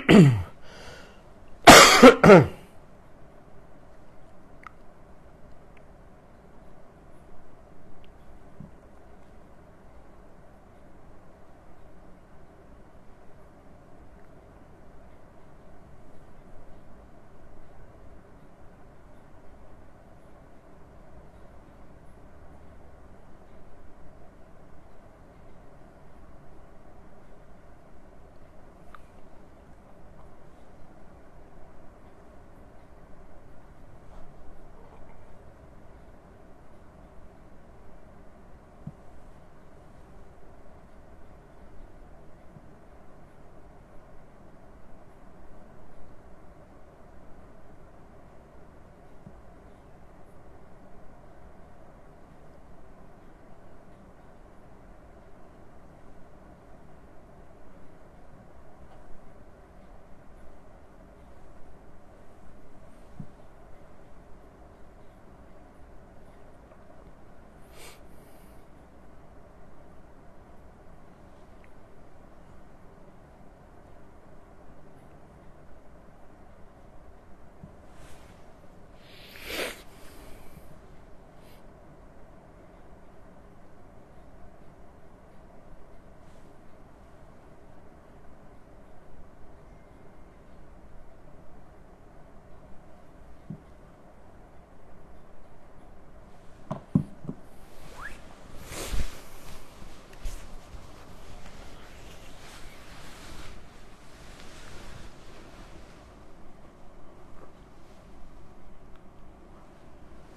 Mm-hmm.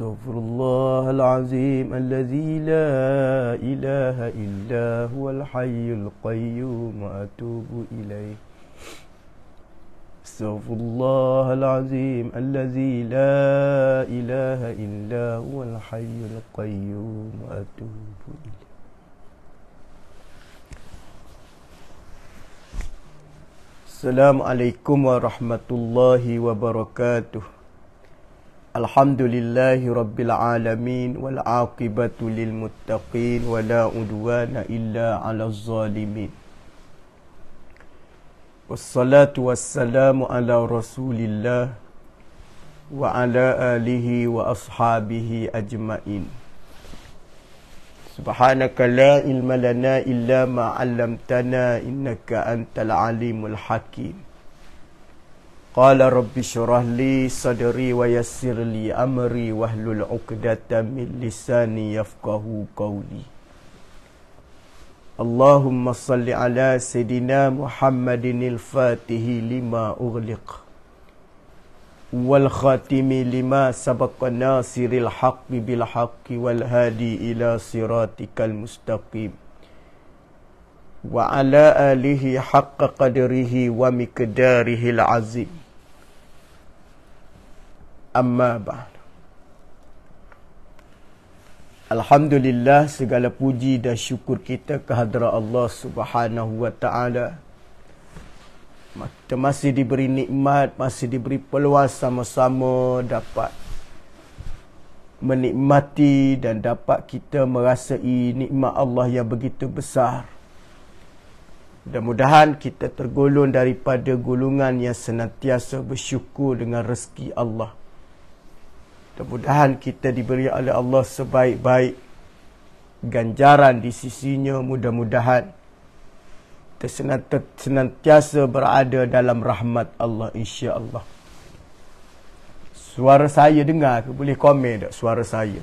أستغفر الله العظيم الذي لا إله إلا هو الحي القيوم وأتوب إليه أستغفر الله العظيم الذي لا إله إلا هو الحي القيوم وأتوب إليه السلام عليكم ورحمة الله وبركاته Alhamdulillahi Rabbil Alamin Wal Aqibatu Lil Muttaqin Wa La Udwana Illa Ala Zalimin Wassalatu Wassalamu Ala Rasulillah Wa Ala Alihi Wa Ashabihi Ajma'in Subhanaka La Ilma Illa Ma'alamtana Innaka Antal Alimul Hakim قال رب اشرح لي صدري ويسر لي أمري واحلل عقدة من لساني يفقه قولي اللهم صل على سيدنا محمد الفاتح لما أغلق والخاتم لما سبق ناصر الحق بالحق والهادي إلى صراطك المستقيم وعلى آله حق قدره ومقداره العظيم amma ba'du Alhamdulillah segala puji dan syukur kita kehadrat Allah Subhanahu wa taala kita masih diberi nikmat, masih diberi peluang sama-sama dapat menikmati dan dapat kita merasai nikmat Allah yang begitu besar. Dan mudahan kita tergolong daripada golongan yang senantiasa bersyukur dengan rezeki Allah. Kemudahan kita diberi oleh Allah sebaik-baik ganjaran di sisinya. Mudah-mudahan kita senantiasa berada dalam rahmat Allah insya-Allah. Suara saya dengar ke? Boleh komen tak suara saya?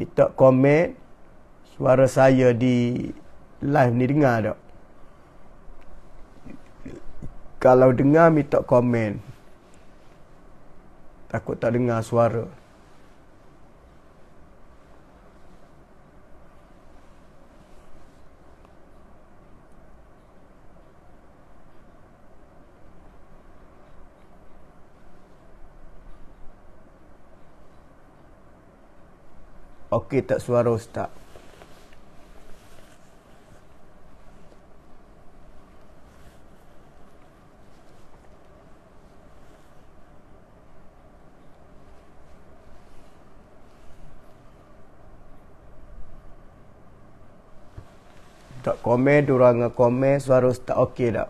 Minta komen suara saya di live ni dengar tak? Kalau dengar minta komen takut tak dengar suara Okey tak suara ustaz? komen, diorang komen suara tak okey tak?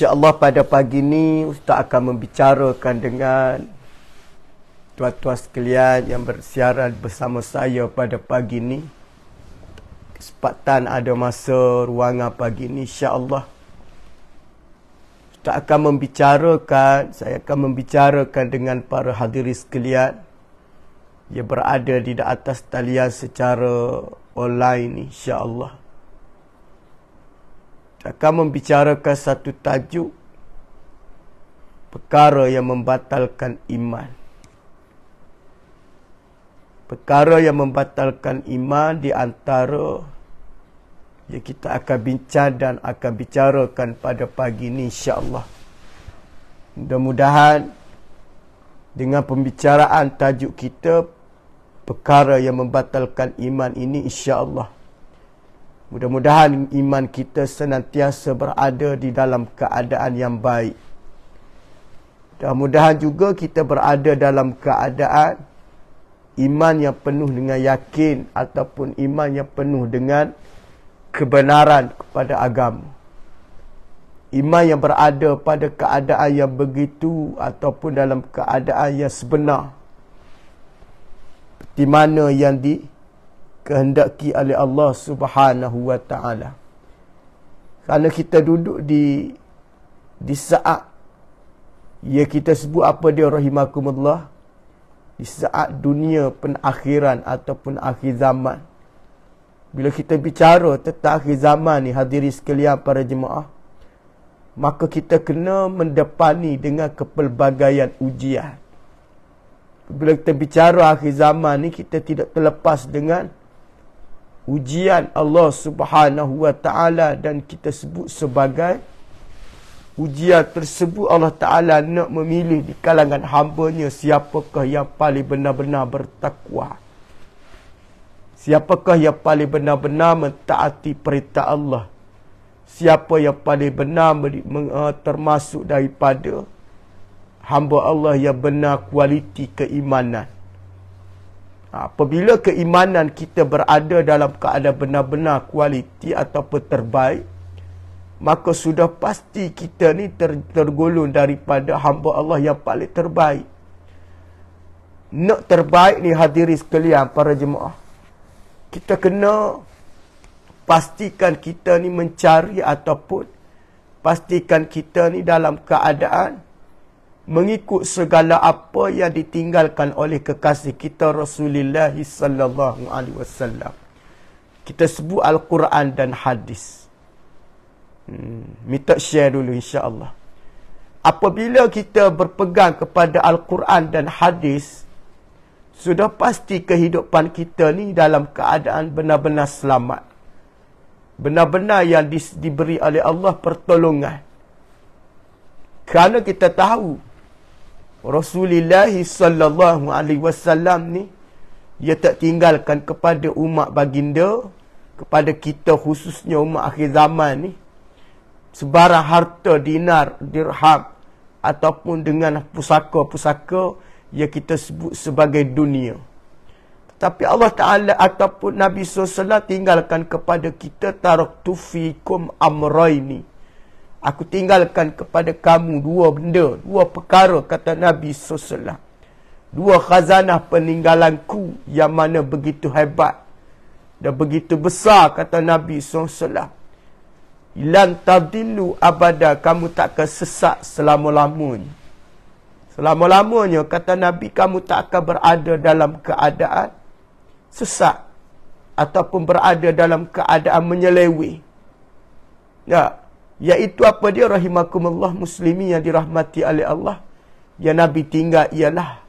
InsyaAllah pada pagi ni Ustaz akan membicarakan dengan tuan-tuan sekalian yang bersiaran bersama saya pada pagi ni sepatan ada masa ruangan pagi ini insyaAllah Tak akan membicarakan saya akan membicarakan dengan para hadiris sekalian yang berada di atas talian secara online insyaAllah kita akan membicarakan satu tajuk perkara yang membatalkan iman perkara yang membatalkan iman di antara yang kita akan bincang dan akan bicarakan pada pagi ini insya-Allah. Mudah-mudahan dengan pembicaraan tajuk kita perkara yang membatalkan iman ini insya-Allah. Mudah-mudahan iman kita senantiasa berada di dalam keadaan yang baik. Mudah-mudahan juga kita berada dalam keadaan iman yang penuh dengan yakin ataupun iman yang penuh dengan kebenaran kepada agama. Iman yang berada pada keadaan yang begitu ataupun dalam keadaan yang sebenar. Di mana yang dikehendaki oleh Allah Subhanahu Wa Taala. Karena kita duduk di di saat ya kita sebut apa dia rahimakumullah di saat dunia penakhiran ataupun akhir zaman. Bila kita bicara tentang akhir zaman ni hadiri sekalian para jemaah, maka kita kena mendepani dengan kepelbagaian ujian. Bila kita bicara akhir zaman ni kita tidak terlepas dengan ujian Allah Subhanahu Wa Taala dan kita sebut sebagai ujian tersebut Allah Ta'ala nak memilih di kalangan hambanya siapakah yang paling benar-benar bertakwa. Siapakah yang paling benar-benar mentaati perintah Allah. Siapa yang paling benar eh, termasuk daripada hamba Allah yang benar kualiti keimanan. Ha, apabila keimanan kita berada dalam keadaan benar-benar kualiti ataupun terbaik, maka sudah pasti kita ni ter, tergolong daripada hamba Allah yang paling terbaik. Nak terbaik ni hadiri sekalian para jemaah. Kita kena pastikan kita ni mencari ataupun pastikan kita ni dalam keadaan mengikut segala apa yang ditinggalkan oleh kekasih kita Rasulullah sallallahu alaihi wasallam. Kita sebut al-Quran dan hadis minta share dulu insya-Allah. Apabila kita berpegang kepada al-Quran dan hadis, sudah pasti kehidupan kita ni dalam keadaan benar-benar selamat. Benar-benar yang di, diberi oleh Allah pertolongan. Kerana kita tahu Rasulullah sallallahu alaihi wasallam ni ia tak tinggalkan kepada umat baginda kepada kita khususnya umat akhir zaman ni sebarang harta dinar, dirham ataupun dengan pusaka-pusaka yang kita sebut sebagai dunia. Tapi Allah Ta'ala ataupun Nabi SAW tinggalkan kepada kita Tarak tufikum amraini Aku tinggalkan kepada kamu dua benda Dua perkara kata Nabi SAW Dua khazanah peninggalanku yang mana begitu hebat Dan begitu besar kata Nabi SAW Lan tadillu abada kamu tak akan sesat selama-lamanya. Selama-lamanya kata Nabi kamu tak akan berada dalam keadaan sesak ataupun berada dalam keadaan menyeleweh. Ya, yaitu apa dia rahimakumullah muslimin yang dirahmati oleh Allah yang Nabi tinggal ialah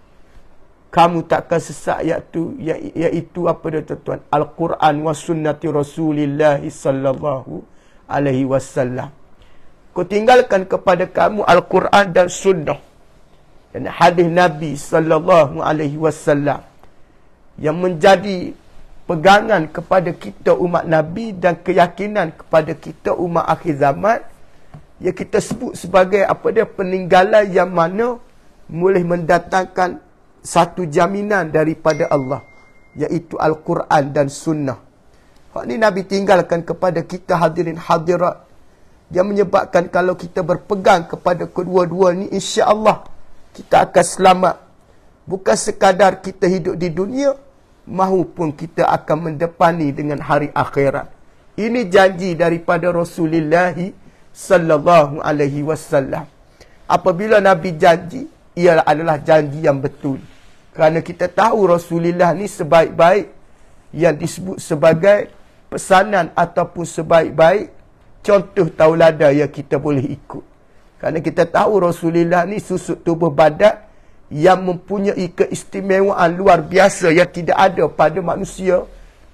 kamu tak akan sesat iaitu iaitu apa dia tuan-tuan Al-Quran was sunnati Rasulillah sallallahu alaihi wasallam. Kau tinggalkan kepada kamu Al-Quran dan Sunnah. Dan hadis Nabi sallallahu alaihi wasallam yang menjadi pegangan kepada kita umat Nabi dan keyakinan kepada kita umat akhir zaman yang kita sebut sebagai apa dia peninggalan yang mana boleh mendatangkan satu jaminan daripada Allah iaitu Al-Quran dan Sunnah. Hak ni Nabi tinggalkan kepada kita hadirin hadirat. yang menyebabkan kalau kita berpegang kepada kedua-dua ni insya-Allah kita akan selamat. Bukan sekadar kita hidup di dunia mahupun kita akan mendepani dengan hari akhirat. Ini janji daripada Rasulullah sallallahu alaihi wasallam. Apabila Nabi janji, ia adalah janji yang betul. Kerana kita tahu Rasulullah ni sebaik-baik yang disebut sebagai pesanan ataupun sebaik-baik contoh taulada yang kita boleh ikut. Kerana kita tahu Rasulullah ni susut tubuh badat yang mempunyai keistimewaan luar biasa yang tidak ada pada manusia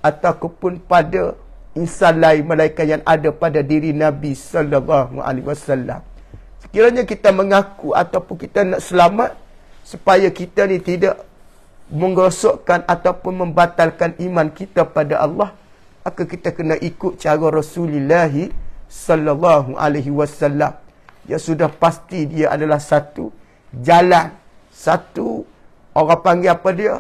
ataupun pada insan lain malaikat yang ada pada diri Nabi sallallahu alaihi wasallam. Sekiranya kita mengaku ataupun kita nak selamat supaya kita ni tidak menggosokkan ataupun membatalkan iman kita pada Allah, maka kita kena ikut cara Rasulullah sallallahu alaihi wasallam Ya sudah pasti dia adalah satu jalan satu orang panggil apa dia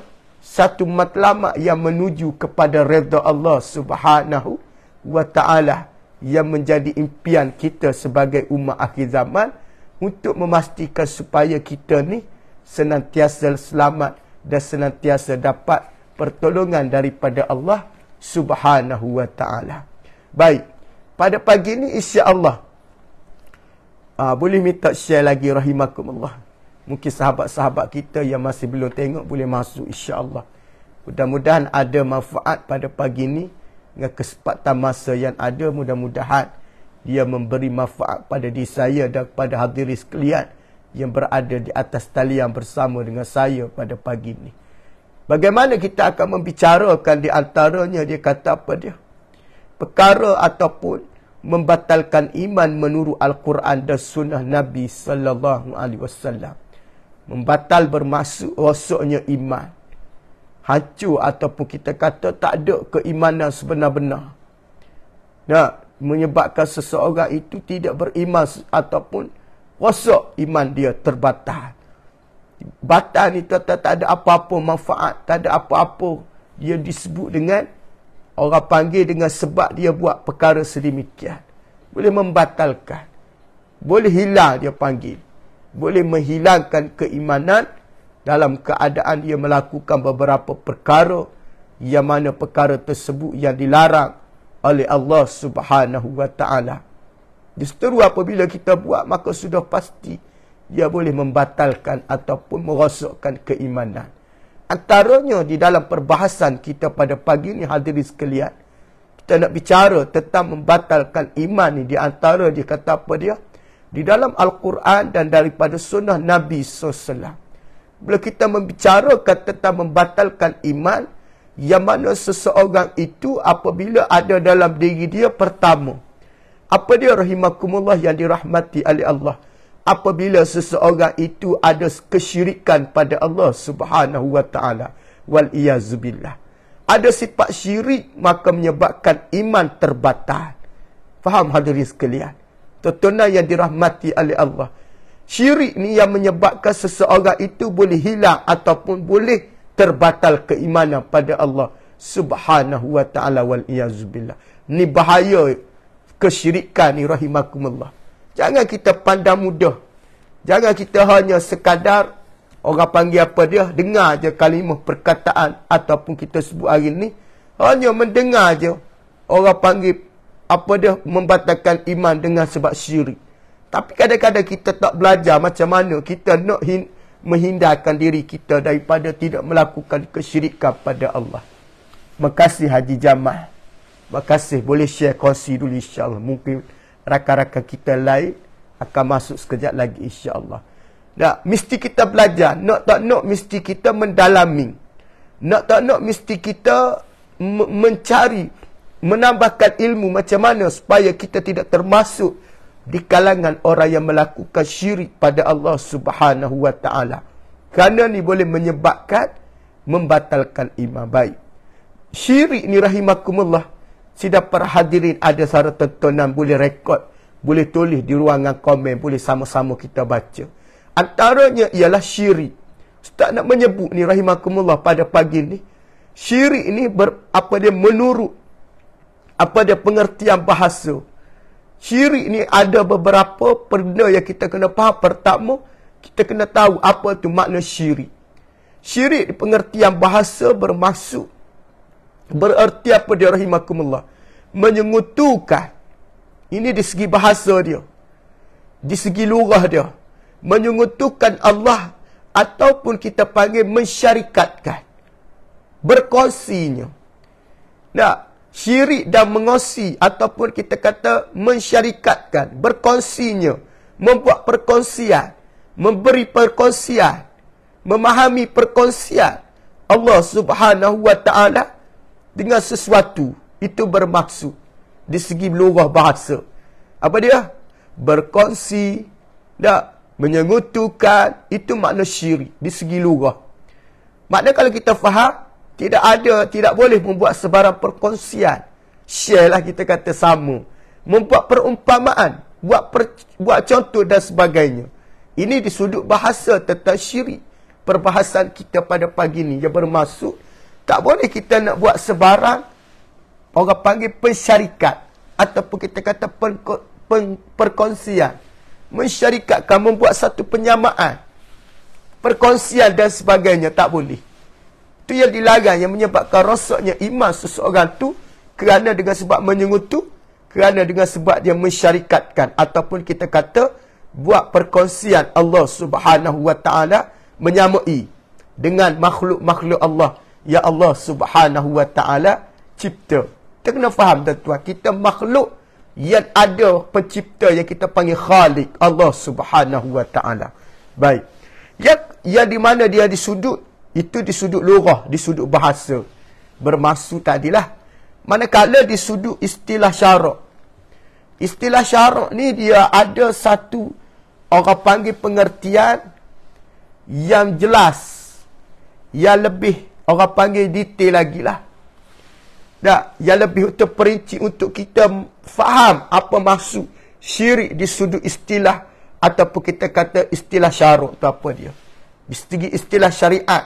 satu matlamat yang menuju kepada redha Allah Subhanahu wa taala yang menjadi impian kita sebagai umat akhir zaman untuk memastikan supaya kita ni senantiasa selamat dan senantiasa dapat pertolongan daripada Allah subhanahu wa ta'ala. Baik. Pada pagi ini, insyaAllah. Uh, boleh minta share lagi rahimakumullah. Mungkin sahabat-sahabat kita yang masih belum tengok boleh masuk insya Allah. Mudah-mudahan ada manfaat pada pagi ini. Dengan kesempatan masa yang ada, mudah-mudahan dia memberi manfaat pada diri saya dan pada hadiri sekalian yang berada di atas talian bersama dengan saya pada pagi ini. Bagaimana kita akan membicarakan di antaranya dia kata apa dia? Perkara ataupun membatalkan iman menurut Al-Quran dan Sunnah Nabi Sallallahu Alaihi Wasallam. Membatal bermaksud rosaknya iman. Hancur ataupun kita kata tak ada keimanan sebenar-benar. Nah, menyebabkan seseorang itu tidak beriman ataupun rosak iman dia terbatal batan ni tuan tak ada apa-apa manfaat, tak ada apa-apa. Dia disebut dengan orang panggil dengan sebab dia buat perkara sedemikian. Boleh membatalkan. Boleh hilang dia panggil. Boleh menghilangkan keimanan dalam keadaan dia melakukan beberapa perkara yang mana perkara tersebut yang dilarang oleh Allah Subhanahu wa taala. Justeru apabila kita buat maka sudah pasti dia boleh membatalkan ataupun merosakkan keimanan. Antaranya di dalam perbahasan kita pada pagi ini hadirin sekalian, kita nak bicara tentang membatalkan iman ini di antara dia kata apa dia? Di dalam Al-Quran dan daripada sunnah Nabi SAW. Bila kita membicarakan tentang membatalkan iman, yang mana seseorang itu apabila ada dalam diri dia pertama. Apa dia rahimakumullah yang dirahmati oleh Allah? apabila seseorang itu ada kesyirikan pada Allah Subhanahu wa taala wal iazbillah ada sifat syirik maka menyebabkan iman terbatal faham hadirin sekalian tuan yang dirahmati oleh Allah syirik ni yang menyebabkan seseorang itu boleh hilang ataupun boleh terbatal keimanan pada Allah Subhanahu wa taala wal iazbillah ni bahaya kesyirikan ni rahimakumullah Jangan kita pandang mudah. Jangan kita hanya sekadar orang panggil apa dia, dengar je kalimah perkataan ataupun kita sebut hari ni. Hanya mendengar je orang panggil apa dia membatalkan iman dengan sebab syirik. Tapi kadang-kadang kita tak belajar macam mana kita nak hin- menghindarkan diri kita daripada tidak melakukan kesyirikan pada Allah. Makasih Haji Jamal. makasih Boleh share kongsi dulu insyaAllah. Mungkin rakan-rakan kita lain akan masuk sekejap lagi insya-Allah. Dak, mesti kita belajar, nak tak nak mesti kita mendalami. Nak tak nak mesti kita mencari menambahkan ilmu macam mana supaya kita tidak termasuk di kalangan orang yang melakukan syirik pada Allah Subhanahu Wa Taala. Karena ni boleh menyebabkan membatalkan iman baik. Syirik ni rahimakumullah Sida perhadirin ada sara tontonan boleh rekod, boleh tulis di ruangan komen, boleh sama-sama kita baca. Antaranya ialah syirik. Ustaz nak menyebut ni rahimakumullah pada pagi ni. Syirik ni ber, apa dia menurut apa dia pengertian bahasa. Syirik ni ada beberapa perna yang kita kena faham. Pertama, kita kena tahu apa tu makna syirik. Syirik pengertian bahasa bermaksud Bererti apa dia rahimakumullah? Menyengutukah. Ini di segi bahasa dia. Di segi lurah dia. Menyengutukan Allah ataupun kita panggil mensyarikatkan. Berkongsinya. Nah, syirik dan mengosi ataupun kita kata mensyarikatkan, berkongsinya, membuat perkongsian, memberi perkongsian, memahami perkongsian. Allah Subhanahu wa taala dengan sesuatu itu bermaksud di segi lughah bahasa apa dia berkonsi, tak menyengutukan itu makna syirik di segi lughah makna kalau kita faham tidak ada tidak boleh membuat sebarang perkongsian share lah kita kata sama membuat perumpamaan buat per, buat contoh dan sebagainya ini di sudut bahasa tentang syirik perbahasan kita pada pagi ini yang bermaksud tak boleh kita nak buat sebarang orang panggil pensyarikat ataupun kita kata per, per, perkongsian. Mensyarikatkan, membuat satu penyamaan. Perkongsian dan sebagainya tak boleh. Itu yang dilarang yang menyebabkan rosaknya iman seseorang tu kerana dengan sebab menyengutu, kerana dengan sebab dia mensyarikatkan ataupun kita kata buat perkongsian Allah Subhanahu Wa Taala menyamai dengan makhluk-makhluk Allah Ya Allah subhanahu wa ta'ala cipta. Kita kena faham tuan-tuan. Kita makhluk yang ada pencipta yang kita panggil khalik. Allah subhanahu wa ta'ala. Baik. Yang, yang di mana dia disudut itu disudut sudut disudut bahasa. Bermaksud tadilah. Manakala di sudut istilah syarak. Istilah syarak ni dia ada satu orang panggil pengertian yang jelas. Yang lebih Orang panggil detail lagi lah. Tak? Yang lebih terperinci untuk kita faham apa maksud syirik di sudut istilah ataupun kita kata istilah syarat tu apa dia. Di segi istilah syariat.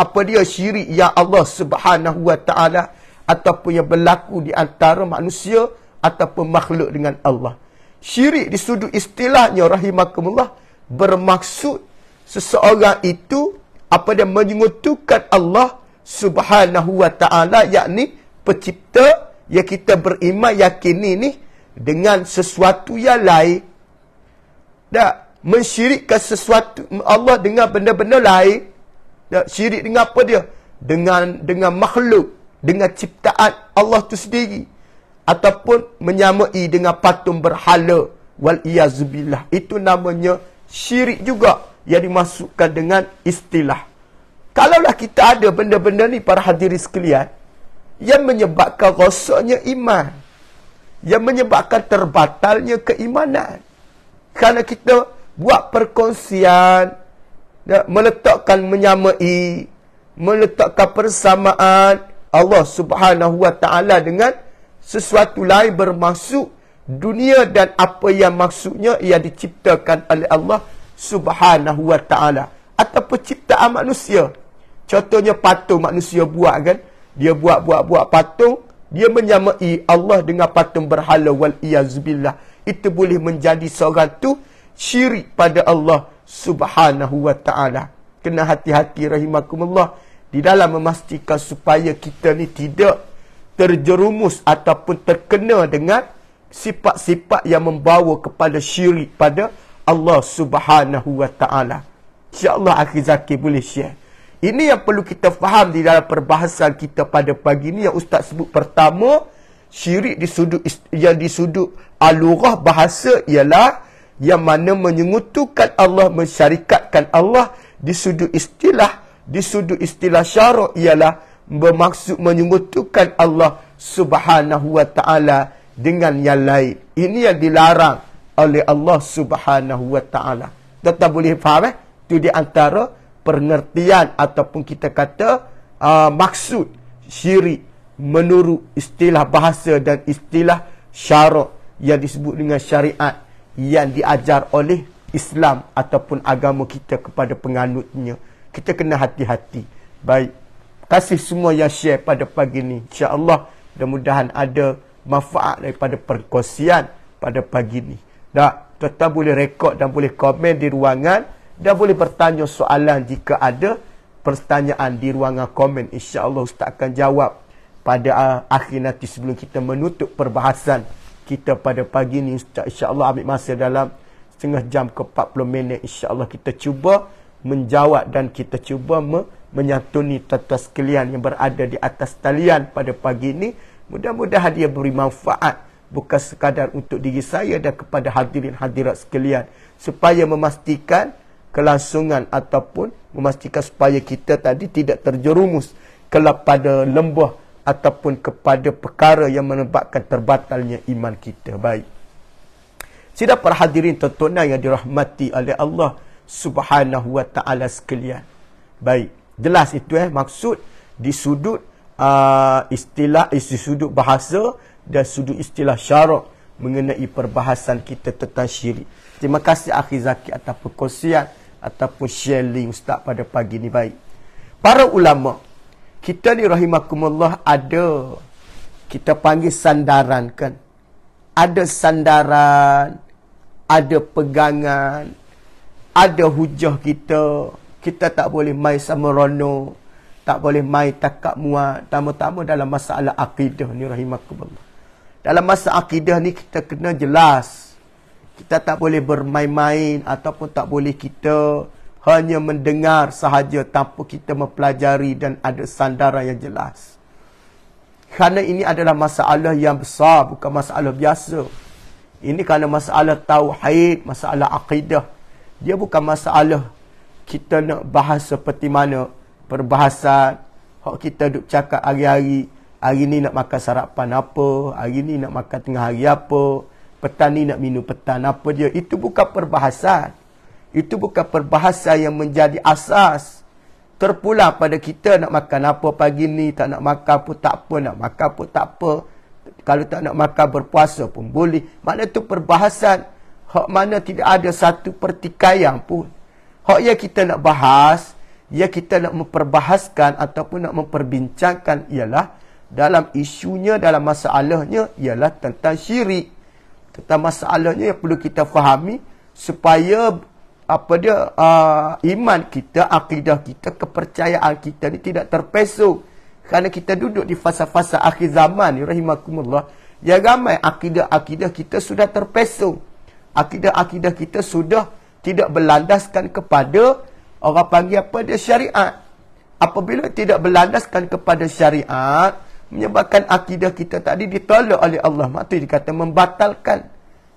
Apa dia syirik yang Allah subhanahu wa ta'ala ataupun yang berlaku di antara manusia ataupun makhluk dengan Allah. Syirik di sudut istilahnya rahimahkumullah bermaksud seseorang itu apa dia menyengutukan Allah subhanahu wa ta'ala yakni pencipta yang kita beriman yakin ini dengan sesuatu yang lain tak mensyirikkan sesuatu Allah dengan benda-benda lain tak syirik dengan apa dia dengan dengan makhluk dengan ciptaan Allah tu sendiri ataupun menyamai dengan patung berhala wal iazbillah itu namanya syirik juga yang dimasukkan dengan istilah. Kalaulah kita ada benda-benda ni para hadiri sekalian yang menyebabkan rosaknya iman. Yang menyebabkan terbatalnya keimanan. Kerana kita buat perkongsian, ya, meletakkan menyamai, meletakkan persamaan Allah subhanahu wa ta'ala dengan sesuatu lain bermaksud dunia dan apa yang maksudnya ia diciptakan oleh Allah subhanahu wa ta'ala. Atau penciptaan manusia. Contohnya patung manusia buat kan. Dia buat-buat-buat patung. Dia menyamai Allah dengan patung berhala wal iyazubillah. Itu boleh menjadi seorang tu syirik pada Allah subhanahu wa ta'ala. Kena hati-hati rahimakumullah. Di dalam memastikan supaya kita ni tidak terjerumus ataupun terkena dengan sifat-sifat yang membawa kepada syirik pada Allah Subhanahu Wa Taala. InsyaAllah Akhir Zaki boleh share. Ini yang perlu kita faham di dalam perbahasan kita pada pagi ini yang Ustaz sebut pertama syirik di sudut yang di sudut alurah bahasa ialah yang mana menyengutukan Allah mensyarikatkan Allah di sudut istilah di sudut istilah syarak ialah bermaksud menyengutukan Allah Subhanahu wa taala dengan yang lain ini yang dilarang oleh Allah Subhanahu Wa Taala. Tetap boleh faham eh? Itu di antara pengertian ataupun kita kata uh, maksud syirik menurut istilah bahasa dan istilah syarak yang disebut dengan syariat yang diajar oleh Islam ataupun agama kita kepada penganutnya. Kita kena hati-hati. Baik. Kasih semua yang share pada pagi ini. Insya Allah mudah-mudahan ada manfaat daripada perkongsian pada pagi ini. Dah Tuan-tuan boleh rekod dan boleh komen di ruangan dan boleh bertanya soalan jika ada pertanyaan di ruangan komen. InsyaAllah Ustaz akan jawab pada ah, akhir nanti sebelum kita menutup perbahasan kita pada pagi ini. Ustaz insyaAllah ambil masa dalam setengah jam ke 40 minit. InsyaAllah kita cuba menjawab dan kita cuba me menyantuni tuan-tuan sekalian yang berada di atas talian pada pagi ini. Mudah-mudahan dia beri manfaat bukan sekadar untuk diri saya dan kepada hadirin hadirat sekalian supaya memastikan kelangsungan ataupun memastikan supaya kita tadi tidak terjerumus kepada lembah ataupun kepada perkara yang menyebabkan terbatalnya iman kita baik sidang para hadirin tontonan yang dirahmati oleh Allah Subhanahu wa taala sekalian baik jelas itu eh maksud di sudut uh, istilah isi sudut bahasa dari sudut istilah syarak mengenai perbahasan kita tentang syirik. Terima kasih Akhi Zaki atas perkongsian ataupun sharing Ustaz pada pagi ni baik. Para ulama, kita ni rahimakumullah ada kita panggil sandaran kan. Ada sandaran, ada pegangan, ada hujah kita. Kita tak boleh main sama rono, tak boleh main takak muat, tamu-tamu dalam masalah akidah ni rahimakumullah. Dalam masa akidah ni kita kena jelas. Kita tak boleh bermain-main ataupun tak boleh kita hanya mendengar sahaja tanpa kita mempelajari dan ada sandaran yang jelas. Kerana ini adalah masalah yang besar, bukan masalah biasa. Ini kerana masalah tauhid, masalah akidah. Dia bukan masalah kita nak bahas seperti mana perbahasan, hak kita duk cakap hari-hari, Hari ni nak makan sarapan apa? Hari ni nak makan tengah hari apa? Petang ni nak minum petan apa dia? Itu bukan perbahasan. Itu bukan perbahasan yang menjadi asas. Terpulang pada kita nak makan apa pagi ni, tak nak makan pun tak apa, nak makan pun tak apa. Kalau tak nak makan berpuasa pun boleh. mana tu perbahasan hak mana tidak ada satu pertikaian pun. Hak yang kita nak bahas, yang kita nak memperbahaskan ataupun nak memperbincangkan ialah dalam isunya, dalam masalahnya ialah tentang syirik. Tentang masalahnya yang perlu kita fahami supaya apa dia uh, iman kita, akidah kita, kepercayaan kita ni tidak terpesong. Kerana kita duduk di fasa-fasa akhir zaman ni rahimakumullah. Ya ramai akidah-akidah kita sudah terpesong. Akidah-akidah kita sudah tidak berlandaskan kepada orang panggil apa dia syariat. Apabila tidak berlandaskan kepada syariat, menyebabkan akidah kita tadi ditolak oleh Allah. Maksudnya dia kata membatalkan.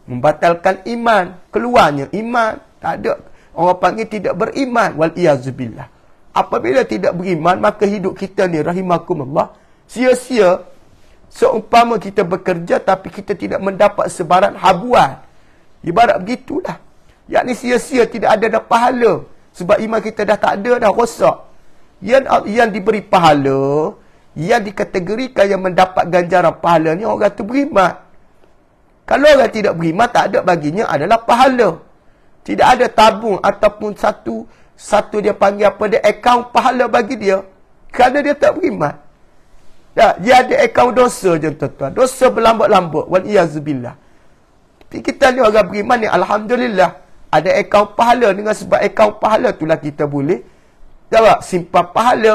Membatalkan iman. Keluarnya iman. Tak ada. Orang panggil tidak beriman. wal Waliyazubillah. Apabila tidak beriman, maka hidup kita ni rahimakumullah. Sia-sia. Seumpama kita bekerja tapi kita tidak mendapat sebarang habuan. Ibarat begitulah. Yang ni sia-sia tidak ada dah pahala. Sebab iman kita dah tak ada dah rosak. Yang, yang diberi pahala, yang dikategorikan yang mendapat ganjaran pahala ni orang tu beriman. Kalau orang tidak beriman, tak ada baginya adalah pahala. Tidak ada tabung ataupun satu satu dia panggil apa dia akaun pahala bagi dia kerana dia tak beriman. Ya, dia ada akaun dosa je tuan-tuan. Dosa berlambat-lambat. Wal iazubillah. Tapi kita ni orang beriman ni Alhamdulillah. Ada akaun pahala dengan sebab akaun pahala tu kita boleh. Jawab, simpan pahala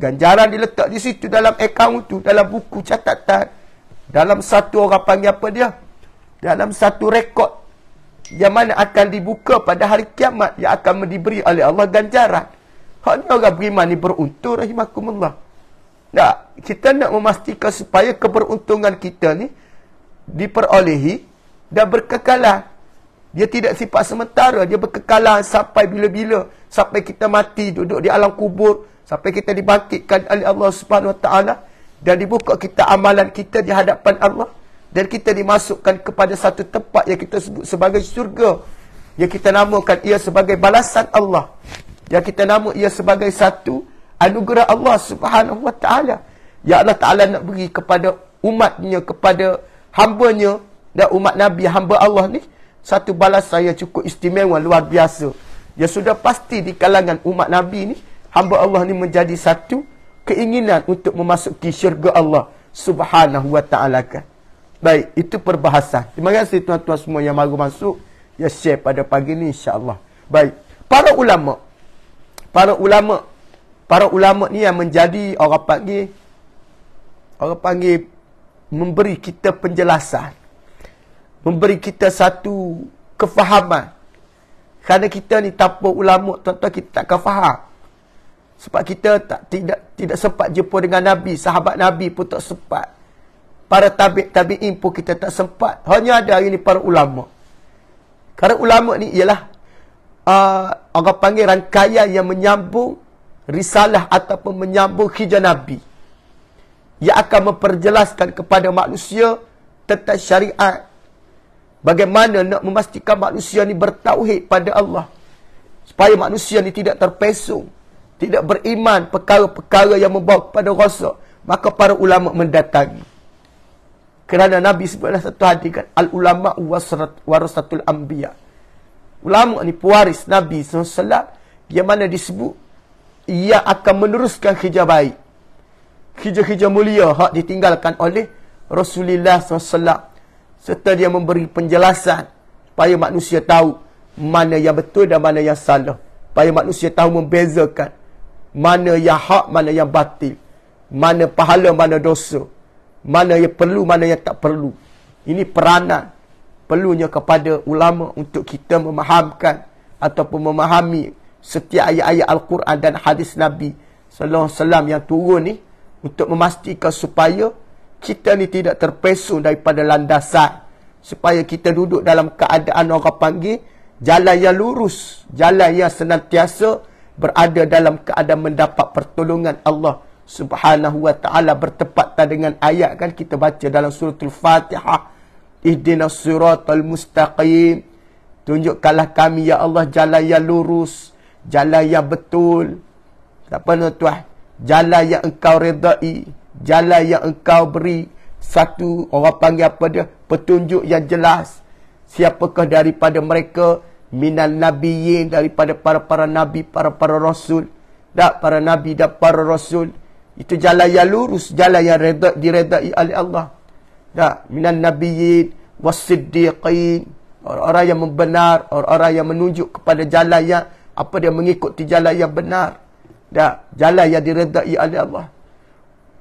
ganjaran diletak di situ dalam akaun tu dalam buku catatan dalam satu orang panggil apa dia dalam satu rekod yang mana akan dibuka pada hari kiamat yang akan diberi oleh Allah ganjaran hak ni orang beriman ni beruntung rahimakumullah tak kita nak memastikan supaya keberuntungan kita ni diperolehi dan berkekalan dia tidak sifat sementara dia berkekalan sampai bila-bila sampai kita mati duduk di alam kubur sampai kita dibangkitkan oleh Allah Subhanahu Taala dan dibuka kita amalan kita di hadapan Allah dan kita dimasukkan kepada satu tempat yang kita sebut sebagai syurga yang kita namakan ia sebagai balasan Allah yang kita nama ia sebagai satu anugerah Allah Subhanahu Wa Taala yang Allah Taala nak beri kepada umatnya kepada hambanya dan umat Nabi hamba Allah ni satu balasan yang cukup istimewa luar biasa yang sudah pasti di kalangan umat Nabi ni hamba Allah ni menjadi satu keinginan untuk memasuki syurga Allah subhanahu wa ta'ala kan. Baik, itu perbahasan. Terima kasih tuan-tuan semua yang baru masuk. Ya share pada pagi ni insyaAllah. Baik, para ulama. Para ulama. Para ulama ni yang menjadi orang pagi, Orang pagi memberi kita penjelasan. Memberi kita satu kefahaman. Kerana kita ni tanpa ulama, tuan-tuan kita tak faham. Sebab kita tak tidak tidak sempat jumpa dengan Nabi. Sahabat Nabi pun tak sempat. Para tabi'in pun kita tak sempat. Hanya ada hari ini para ulama. Karena ulama ni ialah uh, orang panggil rangkaian yang menyambung risalah ataupun menyambung hijau Nabi. Yang akan memperjelaskan kepada manusia tentang syariat. Bagaimana nak memastikan manusia ni bertauhid pada Allah. Supaya manusia ni tidak terpesong tidak beriman perkara-perkara yang membawa kepada rasa maka para ulama mendatangi kerana nabi sebutlah satu hadis kan al ulama warasatul anbiya ulama ni pewaris nabi sallallahu yang mana disebut ia akan meneruskan kerja baik kerja-kerja mulia hak ditinggalkan oleh Rasulullah SAW serta dia memberi penjelasan supaya manusia tahu mana yang betul dan mana yang salah supaya manusia tahu membezakan mana yang hak mana yang batil mana pahala mana dosa mana yang perlu mana yang tak perlu ini peranan perlunya kepada ulama untuk kita memahamkan ataupun memahami setiap ayat-ayat al-Quran dan hadis Nabi sallallahu alaihi wasallam yang turun ni untuk memastikan supaya kita ni tidak terpesong daripada landasan supaya kita duduk dalam keadaan orang panggil jalan yang lurus jalan yang senantiasa berada dalam keadaan mendapat pertolongan Allah Subhanahu wa taala bertepatan dengan ayat kan kita baca dalam suratul Fatihah ihdinas siratal mustaqim tunjukkanlah kami ya Allah jalan yang lurus jalan yang betul apa nak tuah jalan yang engkau redai jalan yang engkau beri satu orang panggil apa dia petunjuk yang jelas siapakah daripada mereka Minal nabiyyin daripada para-para nabi para-para rasul dak para nabi dak para rasul itu jalan yang lurus jalan yang redha diredai oleh Allah dak minan nabiyyin wasiddiqin orang-orang yang membenar orang-orang yang menunjuk kepada jalan yang apa dia mengikut di jalan yang benar dak jalan yang diredai oleh Allah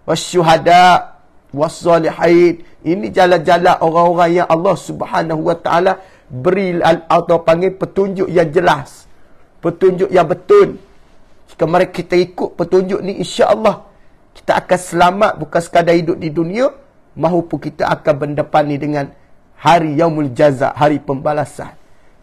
wasyuhada wassalihin ini jalan-jalan orang-orang yang Allah Subhanahu wa taala beri atau panggil petunjuk yang jelas petunjuk yang betul jika mereka kita ikut petunjuk ni insya-Allah kita akan selamat bukan sekadar hidup di dunia mahupun kita akan berdepan ni dengan hari yaumul jaza hari pembalasan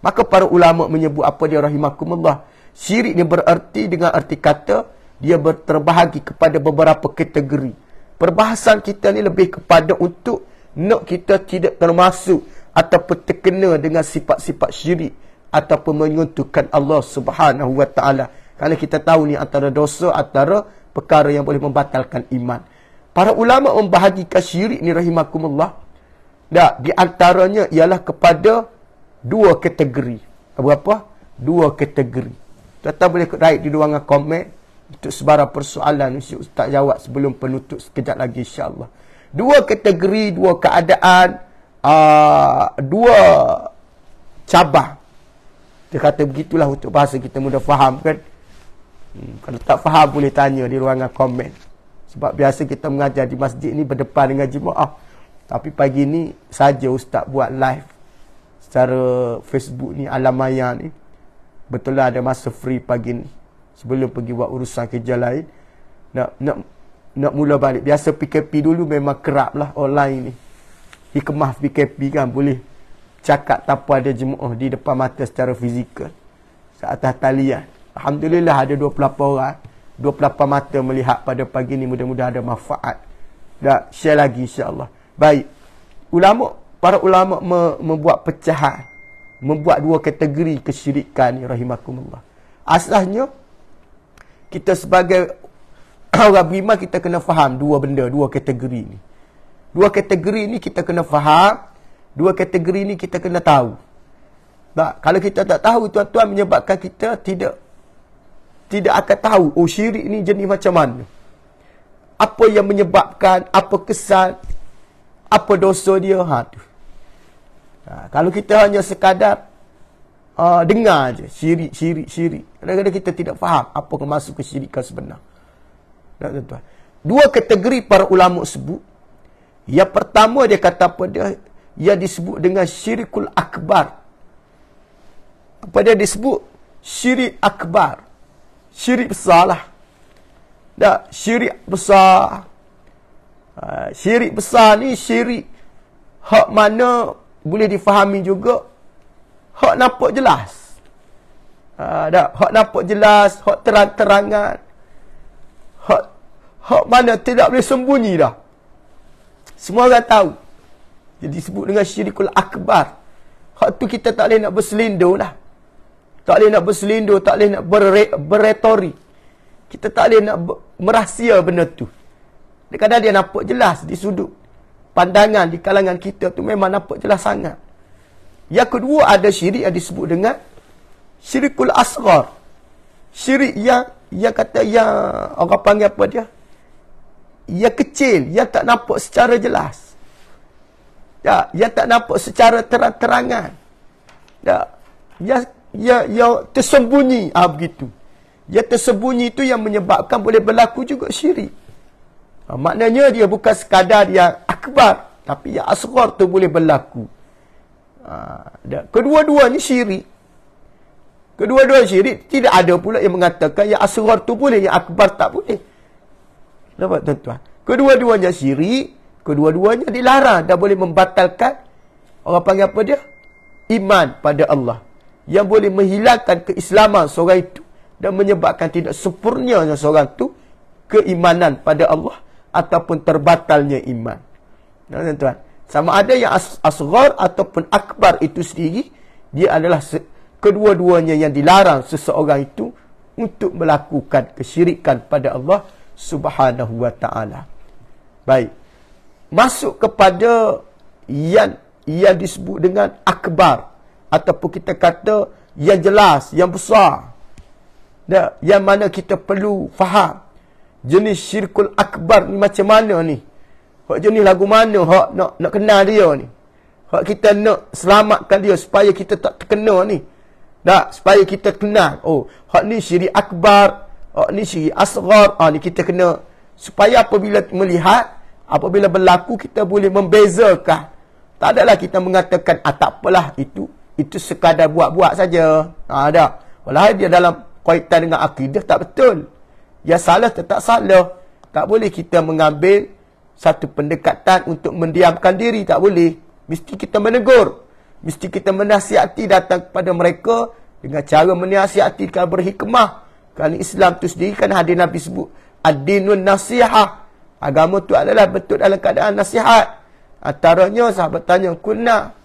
maka para ulama menyebut apa dia rahimakumullah syirik ni bererti dengan erti kata dia berterbahagi kepada beberapa kategori perbahasan kita ni lebih kepada untuk nak kita tidak termasuk ataupun terkena dengan sifat-sifat syirik ataupun menyentuhkan Allah Subhanahu wa taala. Kerana kita tahu ni antara dosa antara perkara yang boleh membatalkan iman. Para ulama membahagikan syirik ni rahimakumullah. Dak di antaranya ialah kepada dua kategori. Apa? Dua kategori. Tuan-tuan boleh write di ruangan komen untuk sebarang persoalan ni ustaz jawab sebelum penutup sekejap lagi insya-Allah. Dua kategori, dua keadaan Ah, dua cabah, Dia kata begitulah untuk bahasa kita mudah faham kan. Hmm, kalau tak faham boleh tanya di ruangan komen. Sebab biasa kita mengajar di masjid ni berdepan dengan jemaah. Tapi pagi ni saja ustaz buat live secara Facebook ni alam maya ni. Betul lah ada masa free pagi ni. Sebelum pergi buat urusan kerja lain. Nak, nak, nak mula balik. Biasa PKP dulu memang kerap lah online ni hikmah PKP kan boleh cakap tanpa ada jemaah di depan mata secara fizikal atas talian Alhamdulillah ada 28 orang 28 mata melihat pada pagi ni mudah-mudahan ada manfaat dan share lagi insyaAllah baik ulama para ulama me, membuat pecahan membuat dua kategori kesyirikan ni rahimakumullah Asalnya kita sebagai orang beriman kita kena faham dua benda dua kategori ni Dua kategori ni kita kena faham. Dua kategori ni kita kena tahu. Tak, kalau kita tak tahu, tuan-tuan menyebabkan kita tidak tidak akan tahu, oh syirik ni jenis macam mana. Apa yang menyebabkan, apa kesan, apa dosa dia. Ha, ha, kalau kita hanya sekadar uh, dengar je, syirik, syirik, syirik. Kadang-kadang kita tidak faham apa yang masuk ke syirikan sebenar. Tak, tuan-tuan. Dua kategori para ulama sebut, yang pertama dia kata apa dia? Yang disebut dengan syirikul akbar. Apa dia disebut? Syirik akbar. Syirik besar lah. Tak? Syirik besar. Ha, syirik besar ni syirik. Hak mana boleh difahami juga. Hak nampak jelas. Tak? Ha, hak nampak jelas. Hak terang-terangan. Hak, hak mana tidak boleh sembunyi dah. Semua orang tahu. Dia disebut dengan syirikul akbar. Hak tu kita tak boleh nak berselindur lah. Tak boleh nak berselindur, tak boleh nak ber berretori. Kita tak boleh nak merahsia benda tu. Kadang-kadang dia nampak jelas di sudut. Pandangan di kalangan kita tu memang nampak jelas sangat. Yang kedua ada syirik yang disebut dengan syirikul asgar. Syirik yang, yang kata yang orang panggil apa dia? Uh, yang kecil, yang tak nampak secara jelas. Ya, yang tak nampak secara terang-terangan. Ya, yang ya, ya tersembunyi ah ha, begitu. Yang tersembunyi itu yang menyebabkan boleh berlaku juga syirik. Ha, maknanya dia bukan sekadar yang akbar tapi yang asghar tu boleh berlaku. Ha, kedua-dua ni syirik. Kedua-dua syirik tidak ada pula yang mengatakan yang asghar tu boleh yang akbar tak boleh. Nampak tuan-tuan? Kedua-duanya syirik. Kedua-duanya dilarang dan boleh membatalkan. Orang panggil apa dia? Iman pada Allah. Yang boleh menghilangkan keislaman seorang itu. Dan menyebabkan tidak sempurnanya seorang itu. Keimanan pada Allah. Ataupun terbatalnya iman. Nampak tuan-tuan? Sama ada yang asghar ataupun akbar itu sendiri. Dia adalah kedua-duanya yang dilarang seseorang itu. Untuk melakukan kesyirikan pada Allah subhanahu wa ta'ala. Baik. Masuk kepada yang yang disebut dengan akbar. Ataupun kita kata yang jelas, yang besar. Dan yang mana kita perlu faham. Jenis syirkul akbar ni macam mana ni? Hak jenis lagu mana hak nak nak kenal dia ni? Hak kita nak selamatkan dia supaya kita tak terkena ni. Tak, supaya kita kenal. Oh, hak ni syirik akbar, Oh ni si asghar uh, ni kita kena supaya apabila melihat apabila berlaku kita boleh membezakan tak adalah kita mengatakan ah, tak apalah itu itu sekadar buat-buat saja ha, ada walau dia dalam kaitan dengan akidah tak betul ya salah tetap salah tak boleh kita mengambil satu pendekatan untuk mendiamkan diri tak boleh mesti kita menegur mesti kita menasihati datang kepada mereka dengan cara menasihati kalau berhikmah kerana Islam tu sendiri kan hadis Nabi sebut. Ad-dinun nasihah. Agama tu adalah betul dalam keadaan nasihat. Antaranya sahabat tanya, kuna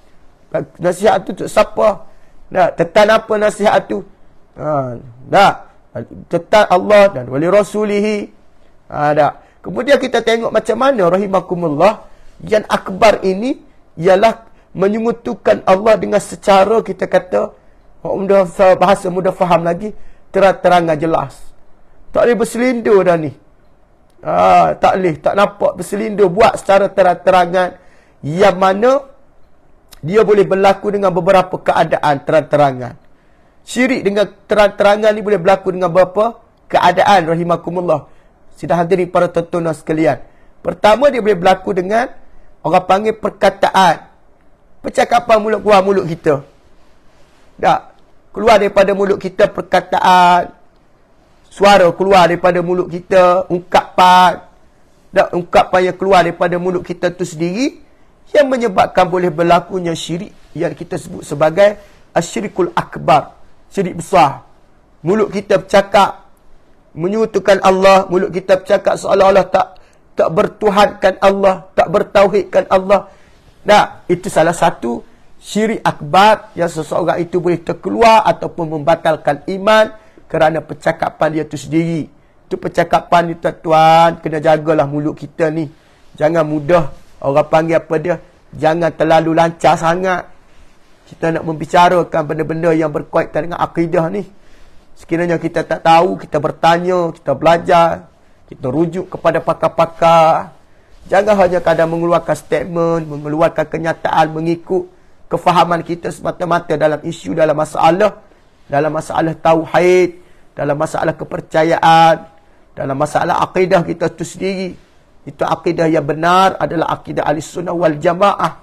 nasihat tu untuk siapa? Nah, tetan apa nasihat tu? Ha, nah, tetan Allah dan wali rasulihi. Ha, nah. Kemudian kita tengok macam mana rahimakumullah yang akbar ini ialah menyungutukan Allah dengan secara kita kata, bahasa mudah faham lagi, terang-terangan terang jelas. Tak boleh berselindur dah ni. Ah, tak boleh, tak nampak berselindur. Buat secara terang-terangan yang mana dia boleh berlaku dengan beberapa keadaan terang-terangan. Syirik dengan terang-terangan ni boleh berlaku dengan beberapa keadaan rahimakumullah. Sidah hadirin para tuan sekalian. Pertama dia boleh berlaku dengan orang panggil perkataan. Percakapan mulut keluar mulut kita. Tak keluar daripada mulut kita perkataan suara keluar daripada mulut kita ungkapan dan ungkapan yang keluar daripada mulut kita tu sendiri yang menyebabkan boleh berlakunya syirik yang kita sebut sebagai asyirikul akbar syirik besar mulut kita bercakap menyutukan Allah mulut kita bercakap seolah-olah tak tak bertuhankan Allah tak bertauhidkan Allah nah itu salah satu syirik akbar yang seseorang itu boleh terkeluar ataupun membatalkan iman kerana percakapan dia tu sendiri. Itu percakapan ni tuan-tuan, kena jagalah mulut kita ni. Jangan mudah, orang panggil apa dia, jangan terlalu lancar sangat. Kita nak membicarakan benda-benda yang berkaitan dengan akidah ni. Sekiranya kita tak tahu, kita bertanya, kita belajar, kita rujuk kepada pakar-pakar. Jangan hanya kadang mengeluarkan statement, mengeluarkan kenyataan, mengikut kefahaman kita semata-mata dalam isu dalam masalah dalam masalah tauhid dalam masalah kepercayaan dalam masalah akidah kita itu sendiri itu akidah yang benar adalah akidah ahli sunnah wal jamaah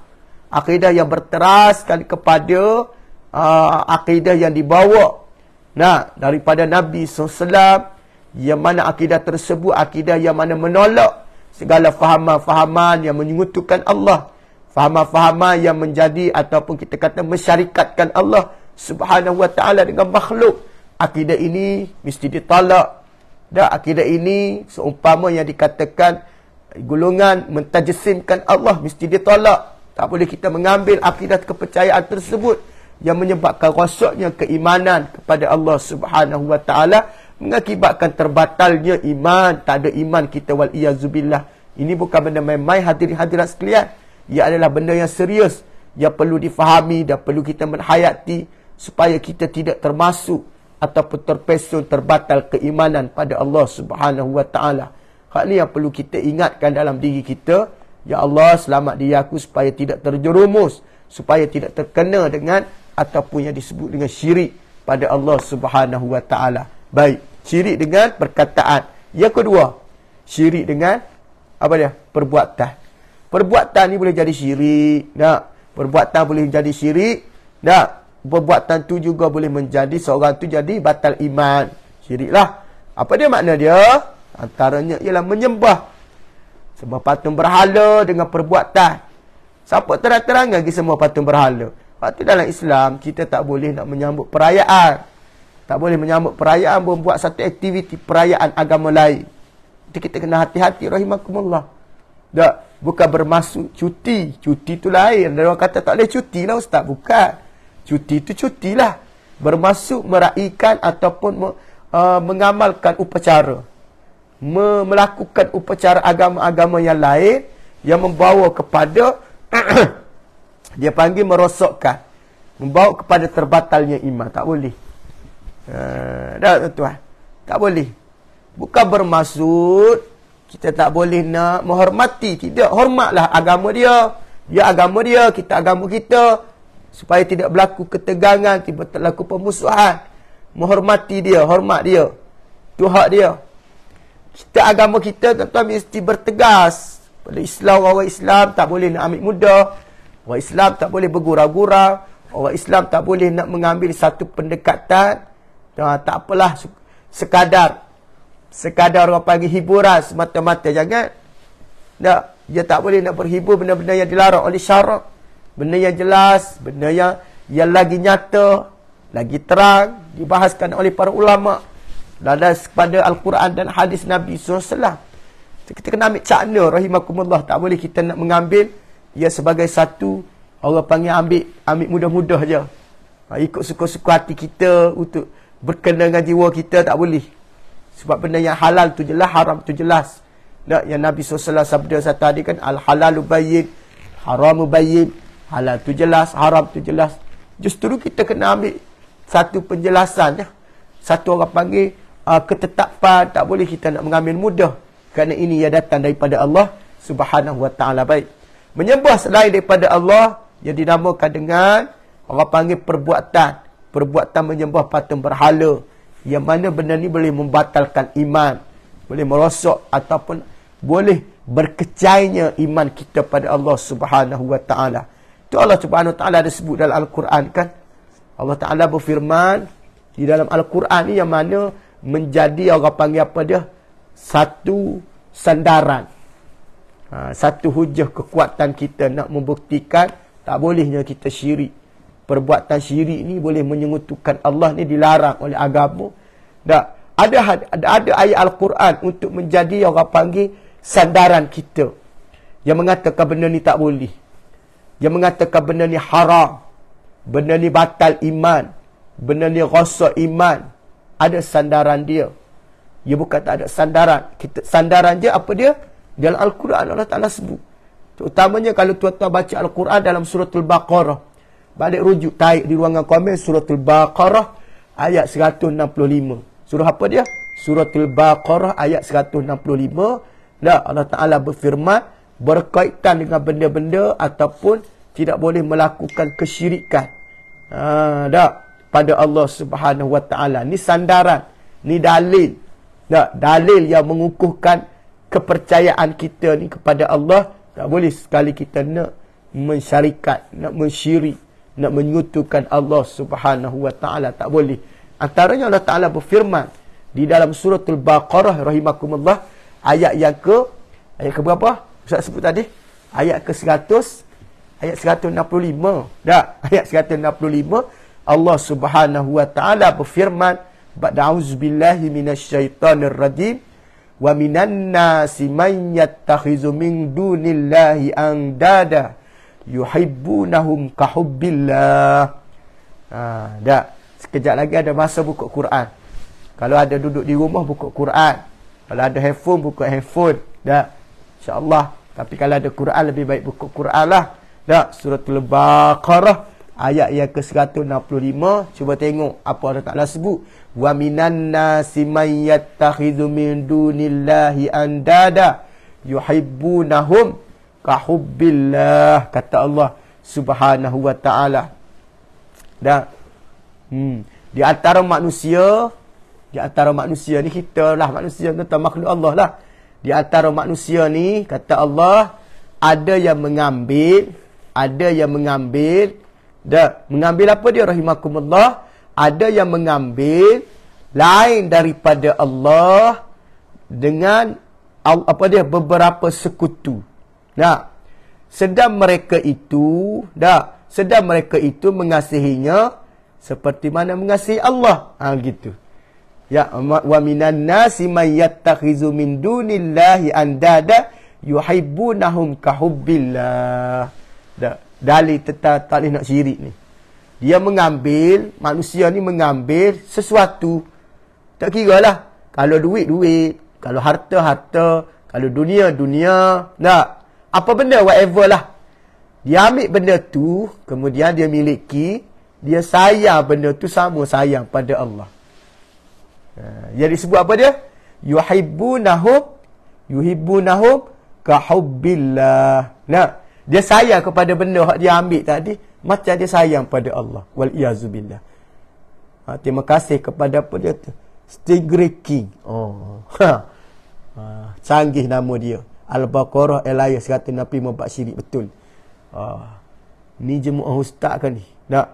akidah yang berteraskan kepada uh, akidah yang dibawa nah daripada nabi sallallahu yang mana akidah tersebut akidah yang mana menolak segala fahaman-fahaman yang menyekutukan Allah Fahama-fahama yang menjadi ataupun kita kata mensyarikatkan Allah subhanahu wa ta'ala dengan makhluk. Akidah ini mesti ditolak. Dan akidah ini seumpama yang dikatakan golongan mentajesimkan Allah mesti ditolak. Tak boleh kita mengambil akidah kepercayaan tersebut yang menyebabkan rosaknya keimanan kepada Allah subhanahu wa ta'ala mengakibatkan terbatalnya iman. Tak ada iman kita wal iyazubillah. Ini bukan benda main-main hadirin-hadirat sekalian ia adalah benda yang serius yang perlu difahami dan perlu kita menghayati supaya kita tidak termasuk ataupun terpesun terbatal keimanan pada Allah Subhanahu Wa Taala. Hal ini yang perlu kita ingatkan dalam diri kita, ya Allah selamat diri aku supaya tidak terjerumus, supaya tidak terkena dengan ataupun yang disebut dengan syirik pada Allah Subhanahu Wa Taala. Baik, syirik dengan perkataan. Yang kedua, syirik dengan apa dia? Perbuatan. Perbuatan ni boleh jadi syirik. Tak? Perbuatan boleh jadi syirik. Tak? Perbuatan tu juga boleh menjadi seorang tu jadi batal iman. Syiriklah. Apa dia makna dia? Antaranya ialah menyembah. Sembah patung berhala dengan perbuatan. Siapa terang-terang lagi semua patung berhala? Waktu dalam Islam, kita tak boleh nak menyambut perayaan. Tak boleh menyambut perayaan, membuat satu aktiviti perayaan agama lain. Jadi kita kena hati-hati, rahimahkumullah. Tak. Bukan bermaksud cuti. Cuti tu lain. Dan orang kata tak boleh cuti lah ustaz. Bukan. Cuti tu cuti lah. Bermaksud meraihkan ataupun uh, mengamalkan upacara. Me melakukan upacara agama-agama yang lain. Yang membawa kepada. dia panggil merosokkan. Membawa kepada terbatalnya iman. Tak boleh. Uh, dah tuan Tak boleh. Bukan bermaksud kita tak boleh nak menghormati tidak hormatlah agama dia dia agama dia kita agama kita supaya tidak berlaku ketegangan tiba terlaku pemusuhan menghormati dia hormat dia tu hak dia kita agama kita tentu mesti bertegas pada Islam orang, orang Islam tak boleh nak ambil muda orang Islam tak boleh bergurau-gurau orang Islam tak boleh nak mengambil satu pendekatan tak apalah sekadar sekadar orang panggil hiburan semata-mata jangan tak dia tak boleh nak berhibur benda-benda yang dilarang oleh syarak benda yang jelas benda yang yang lagi nyata lagi terang dibahaskan oleh para ulama landas kepada al-Quran dan hadis Nabi SAW kita kena ambil cakna rahimakumullah tak boleh kita nak mengambil ia sebagai satu orang panggil ambil ambil mudah-mudah aja ha, ikut suka-suka hati kita untuk berkenaan dengan jiwa kita tak boleh sebab benda yang halal tu jelas, haram tu jelas. Tak? Yang Nabi SAW sabda saya tadi kan, Al-halalu bayin, haramu bayin, halal tu jelas, haram tu jelas. Justru kita kena ambil satu penjelasan. Ya? Satu orang panggil uh, ketetapan, tak boleh kita nak mengambil mudah. Kerana ini ia datang daripada Allah subhanahu wa ta'ala baik. Menyembah selain daripada Allah, yang dinamakan dengan orang panggil perbuatan. Perbuatan menyembah patung berhala yang mana benda ni boleh membatalkan iman boleh merosok, ataupun boleh berkecainya iman kita pada Allah Subhanahu wa taala tu Allah Subhanahu wa taala ada sebut dalam al-Quran kan Allah taala berfirman di dalam al-Quran ni yang mana menjadi orang panggil apa dia satu sandaran ha, satu hujah kekuatan kita nak membuktikan tak bolehnya kita syirik perbuatan syirik ni boleh menyengutukan Allah ni dilarang oleh agama. Tak. Ada, ada ada ayat Al-Quran untuk menjadi yang orang panggil sandaran kita. Yang mengatakan benda ni tak boleh. Yang mengatakan benda ni haram. Benda ni batal iman. Benda ni rosak iman. Ada sandaran dia. Ia bukan tak ada sandaran. Kita, sandaran je apa dia? Dalam Al-Quran Allah Ta'ala sebut. Terutamanya kalau tuan-tuan baca Al-Quran dalam Suratul baqarah balik rujuk taik di ruangan komen suratul baqarah ayat 165 suruh apa dia suratul baqarah ayat 165 dah Allah taala berfirman berkaitan dengan benda-benda ataupun tidak boleh melakukan kesyirikan ha dah pada Allah Subhanahu wa taala ni sandaran ni dalil dah dalil yang mengukuhkan kepercayaan kita ni kepada Allah tak boleh sekali kita nak mensyarikat nak mensyirik nak menyutukan Allah Subhanahu wa taala tak boleh. Antaranya Allah Taala berfirman di dalam surah Al-Baqarah rahimakumullah ayat yang ke ayat ke berapa? Ustaz sebut tadi ayat ke 100 ayat 165. Dak, ayat 165 Allah Subhanahu wa taala berfirman ba'da'uz billahi minasyaitonir radim wa minan nasi man yattakhizu min dunillahi andada yuhibbunahum kahubbillah. Ha, dah. Sekejap lagi ada masa buku Quran. Kalau ada duduk di rumah, buku Quran. Kalau ada handphone, buku handphone. Dah. InsyaAllah. Tapi kalau ada Quran, lebih baik buku Quran lah. Dah. Surat Al-Baqarah. Ayat yang ke-165. Cuba tengok apa Allah Ta'ala sebut. Wa minan nasi man yattakhidu min dunillahi andada yuhibbunahum kahubbillah kata Allah Subhanahu wa taala. Dan hmm di antara manusia di antara manusia ni kita lah manusia tentang makhluk Allah lah. Di antara manusia ni kata Allah ada yang mengambil, ada yang mengambil Dah mengambil apa dia rahimakumullah? Ada yang mengambil lain daripada Allah dengan apa dia beberapa sekutu tak. Sedang mereka itu, tak. Sedang mereka itu mengasihinya seperti mana mengasihi Allah. Ha gitu. Ya wa minan nasi may yattakhizu min dunillahi andada yuhibbunahum ka hubbillah. Dak dali tetap tak nak syirik ni. Dia mengambil, manusia ni mengambil sesuatu. Tak kira lah. Kalau duit, duit. Kalau harta, harta. Kalau dunia, dunia. Tak apa benda whatever lah dia ambil benda tu kemudian dia miliki dia sayang benda tu sama sayang pada Allah ha, jadi sebut apa dia yuhibbunahum yuhibbunahum ka hubbillah nah dia sayang kepada benda yang dia ambil tadi macam dia sayang pada Allah wal iazu ha, terima kasih kepada apa dia tu Stingray King. Oh. Ha. Ha. Canggih nama dia. Al-Baqarah Elias kata Nabi membuat syirik betul. Ah. Ni jemaah ustaz kan ni. Nak.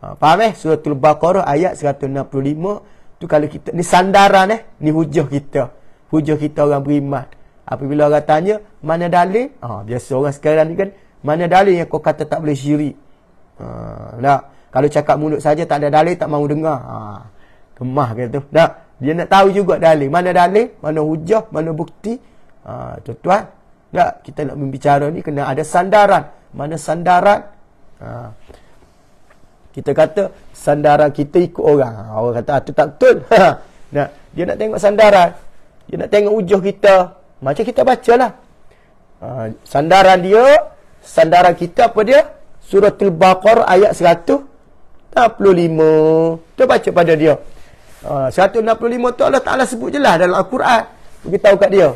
Ah, faham eh? Suratul Baqarah ayat 165 tu kalau kita ni sandaran eh, ni hujah kita. Hujah kita orang beriman. Apabila orang tanya, mana dalil? Ah, biasa orang sekarang ni kan, mana dalil yang kau kata tak boleh syirik? Ah, nak. Kalau cakap mulut saja tak ada dalil tak mahu dengar. Ah. Kemah kata tu. Nak. Dia nak tahu juga dalil. Mana dalil? Mana hujah? Mana bukti? Ha, tuan-tuan, ya, kita nak membicara ni kena ada sandaran. Mana sandaran? Ha. Kita kata sandaran kita ikut orang. Ha, orang kata itu tak betul. Ha. Nah, dia nak tengok sandaran. Dia nak tengok ujuh kita. Macam kita bacalah. Ha, sandaran dia, sandaran kita apa dia? Surah Al-Baqarah ayat 165. tu baca pada dia. Ha, 165 tu Allah Ta'ala sebut jelas dalam Al-Quran. tahu kat dia.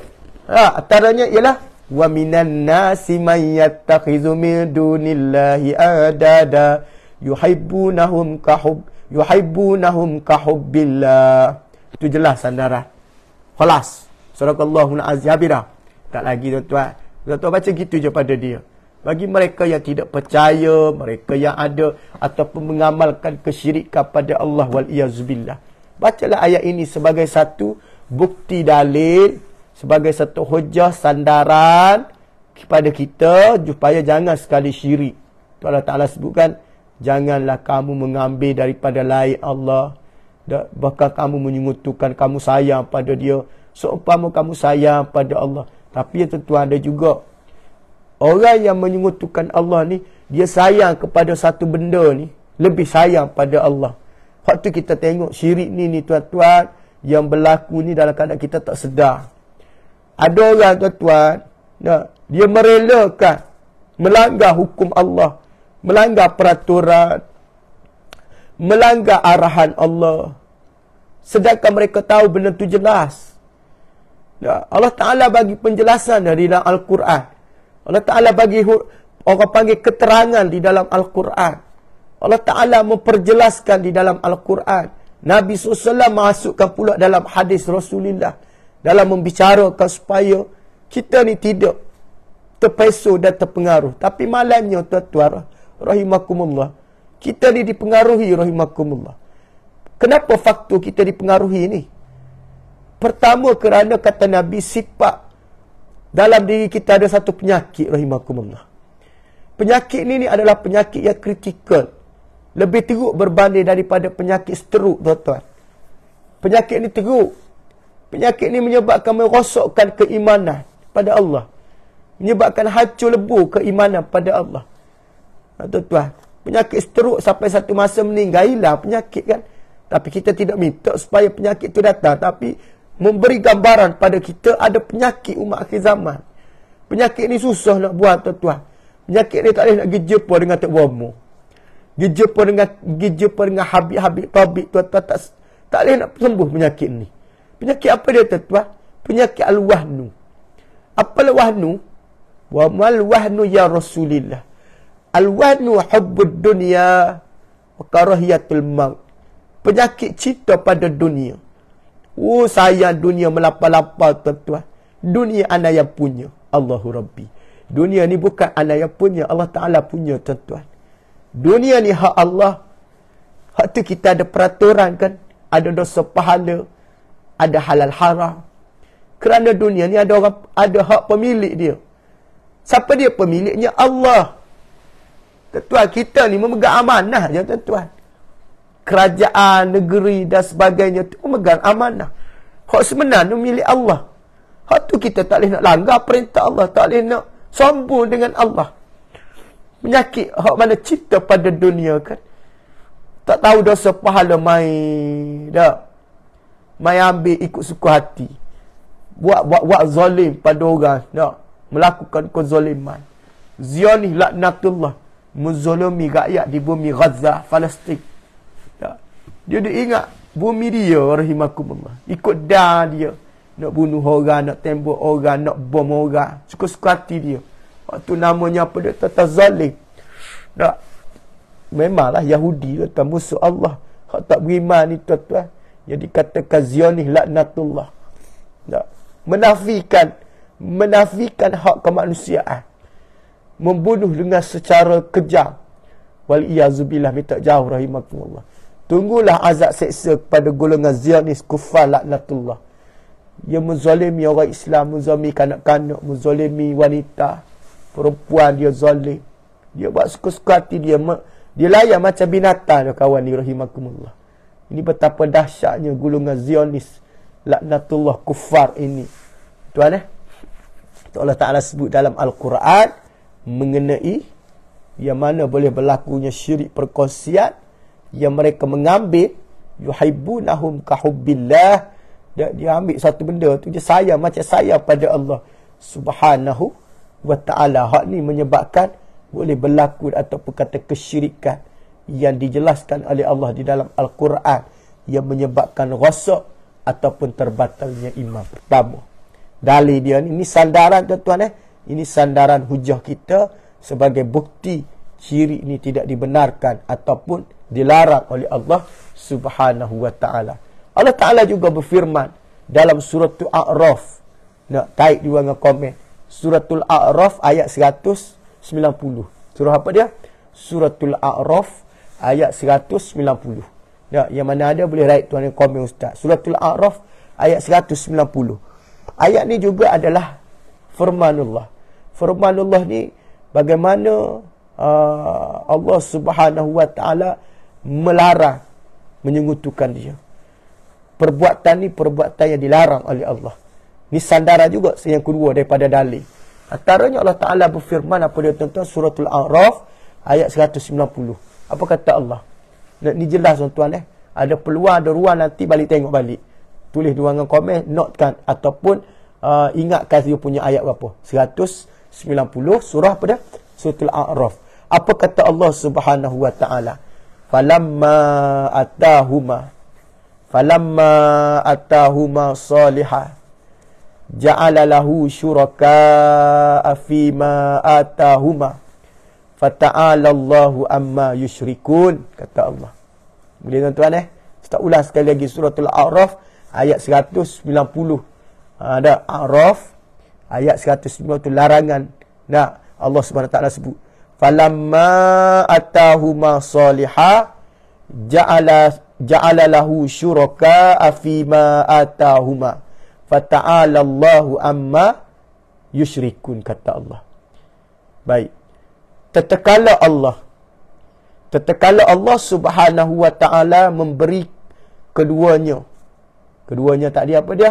Ha, antaranya ialah wa minan nasi may yattakhizu min dunillahi adada yuhibbunahum ka hub yuhibbunahum ka hubbillah. Itu jelas sandaran. Khalas. Subhanakallahumma azhabira. Tak lagi tuan-tuan. Tuan-tuan baca gitu je pada dia. Bagi mereka yang tidak percaya, mereka yang ada ataupun mengamalkan kesyirikan kepada Allah wal iyazubillah. Bacalah ayat ini sebagai satu bukti dalil sebagai satu hujah sandaran kepada kita supaya jangan sekali syirik. Tu Allah Taala sebutkan janganlah kamu mengambil daripada lain Allah bahkan kamu menyungutukan kamu sayang pada dia seumpama kamu sayang pada Allah tapi yang tentu ada juga orang yang menyungutukan Allah ni dia sayang kepada satu benda ni lebih sayang pada Allah waktu kita tengok syirik ni ni tuan-tuan yang berlaku ni dalam keadaan kita tak sedar ada orang tuan-tuan nah, dia merelakan melanggar hukum Allah melanggar peraturan melanggar arahan Allah sedangkan mereka tahu benda tu jelas nah, ya, Allah Ta'ala bagi penjelasan di dalam Al-Quran Allah Ta'ala bagi hu- orang panggil keterangan di dalam Al-Quran Allah Ta'ala memperjelaskan di dalam Al-Quran Nabi SAW masukkan pula dalam hadis Rasulullah dalam membicarakan supaya kita ni tidak terpeso dan terpengaruh. Tapi malamnya tuan-tuan, rahimakumullah, kita ni dipengaruhi rahimakumullah. Kenapa faktor kita dipengaruhi ni? Pertama kerana kata Nabi sifat dalam diri kita ada satu penyakit rahimakumullah. Penyakit ni ni adalah penyakit yang kritikal. Lebih teruk berbanding daripada penyakit stroke tuan-tuan. Penyakit ni teruk Penyakit ini menyebabkan merosokkan keimanan pada Allah. Menyebabkan hancur lebur keimanan pada Allah. Tuan-tuan, penyakit seteruk sampai satu masa meninggal, hilang penyakit kan. Tapi kita tidak minta supaya penyakit itu datang. Tapi memberi gambaran pada kita ada penyakit umat akhir zaman. Penyakit ini susah nak buat tuan-tuan. Penyakit ini tak boleh nak gejur pun dengan tak wamu, Gejur pun dengan, gejur pun dengan habib-habib tabib tuan-tuan tak, tak boleh nak sembuh penyakit ini. Penyakit apa dia tuan? Penyakit al-wahnu. Apa al-wahnu? Wa mal wahnu ya Rasulillah. Al-wahnu hubbud dunya wa karahiyatul maut. Penyakit cinta pada dunia. Oh saya dunia melapa-lapa tuan-tuan. Dunia anak yang punya. Allahu Rabbi. Dunia ni bukan anak yang punya. Allah Ta'ala punya tuan-tuan. Dunia ni hak Allah. Hak tu kita ada peraturan kan. Ada dosa pahala ada halal haram. Kerana dunia ni ada orang ada hak pemilik dia. Siapa dia pemiliknya? Allah. Tuan kita ni memegang amanah je tuan-tuan. Kerajaan, negeri dan sebagainya tu memegang amanah. Hak sebenarnya milik Allah. Hak tu kita tak boleh nak langgar perintah Allah, tak boleh nak sombong dengan Allah. Menyakit hak mana cipta pada dunia kan. Tak tahu dosa pahala main. Tak mai ambil ikut suka hati buat buat buat zalim pada orang nak melakukan kezaliman zionis laknatullah menzalimi rakyat di bumi Gaza Palestin tak dia dia ingat bumi dia rahimakumullah ikut dah dia nak bunuh orang nak tembok orang nak bom orang suka-suka hati dia waktu namanya apa dia tata zalim tak memanglah Yahudi lah musuh Allah tak beriman ni tuan-tuan jadi kata zionis laknatullah. Tak. Menafikan menafikan hak kemanusiaan. Membunuh dengan secara kejam. Wal iazubillah minta jauh rahimakumullah. Tunggulah azab seksa kepada golongan zionis kufar laknatullah. Yang menzalimi orang Islam, menzalimi kanak-kanak, menzalimi wanita, perempuan dia zalim. Dia buat suka-suka hati dia. Dia layak macam binatang kawan ni rahimakumullah. Ini betapa dahsyatnya gulungan Zionis Laknatullah kufar ini Tuan eh Allah Ta'ala sebut dalam Al-Quran Mengenai Yang mana boleh berlakunya syirik perkongsian Yang mereka mengambil Yuhibbunahum kahubbillah dia, dia ambil satu benda tu je sayang macam sayang pada Allah Subhanahu wa ta'ala Hak ni menyebabkan Boleh berlaku atau kata kesyirikan yang dijelaskan oleh Allah di dalam Al-Quran yang menyebabkan rosak ataupun terbatalnya imam pertama. Dalil dia ni, ni sandaran tuan-tuan eh. Ini sandaran hujah kita sebagai bukti ciri ini tidak dibenarkan ataupun dilarang oleh Allah Subhanahu Wa Taala. Allah Taala juga berfirman dalam surah Al-A'raf. Nak kait juga dengan komen. Surah Al-A'raf ayat 190. Surah apa dia? Surah Al-A'raf 190 ayat 190. Ya, yang mana ada boleh write tuan yang komen ustaz. Suratul A'raf ayat 190. Ayat ni juga adalah firman Allah. Firman Allah ni bagaimana uh, Allah Subhanahu Wa Taala melarang menyengutukan dia. Perbuatan ni perbuatan yang dilarang oleh Allah. Ni sandara juga yang kedua daripada dalil. Antaranya Allah Ta'ala berfirman apa dia tuan-tuan suratul A'raf ayat 190. Apa kata Allah? Ni jelas tuan-tuan eh. Ada peluang, ada ruang nanti balik tengok balik. Tulis dua dengan komen, notkan ataupun uh, ingatkan dia punya ayat berapa. 190 surah pada al A'raf. Apa kata Allah Subhanahu Wa Taala? Falamma atahuma falamma atahuma salihah ja'ala lahu syuraka fi atahuma Fata'ala Allahu amma yushrikun. Kata Allah. Boleh tuan-tuan eh? Kita ulas sekali lagi surah tul A'raf. Ayat 190. Ha, ada A'raf. Ayat 190 larangan. Nah Allah SWT sebut. Falamma atahuma saliha. Ja'ala ja'ala lahu syuraka afima atahuma. Fata'ala Allahu amma yushrikun. Kata Allah. Baik tetekala Allah tetekala Allah Subhanahu wa taala memberi keduanya keduanya tak dia apa dia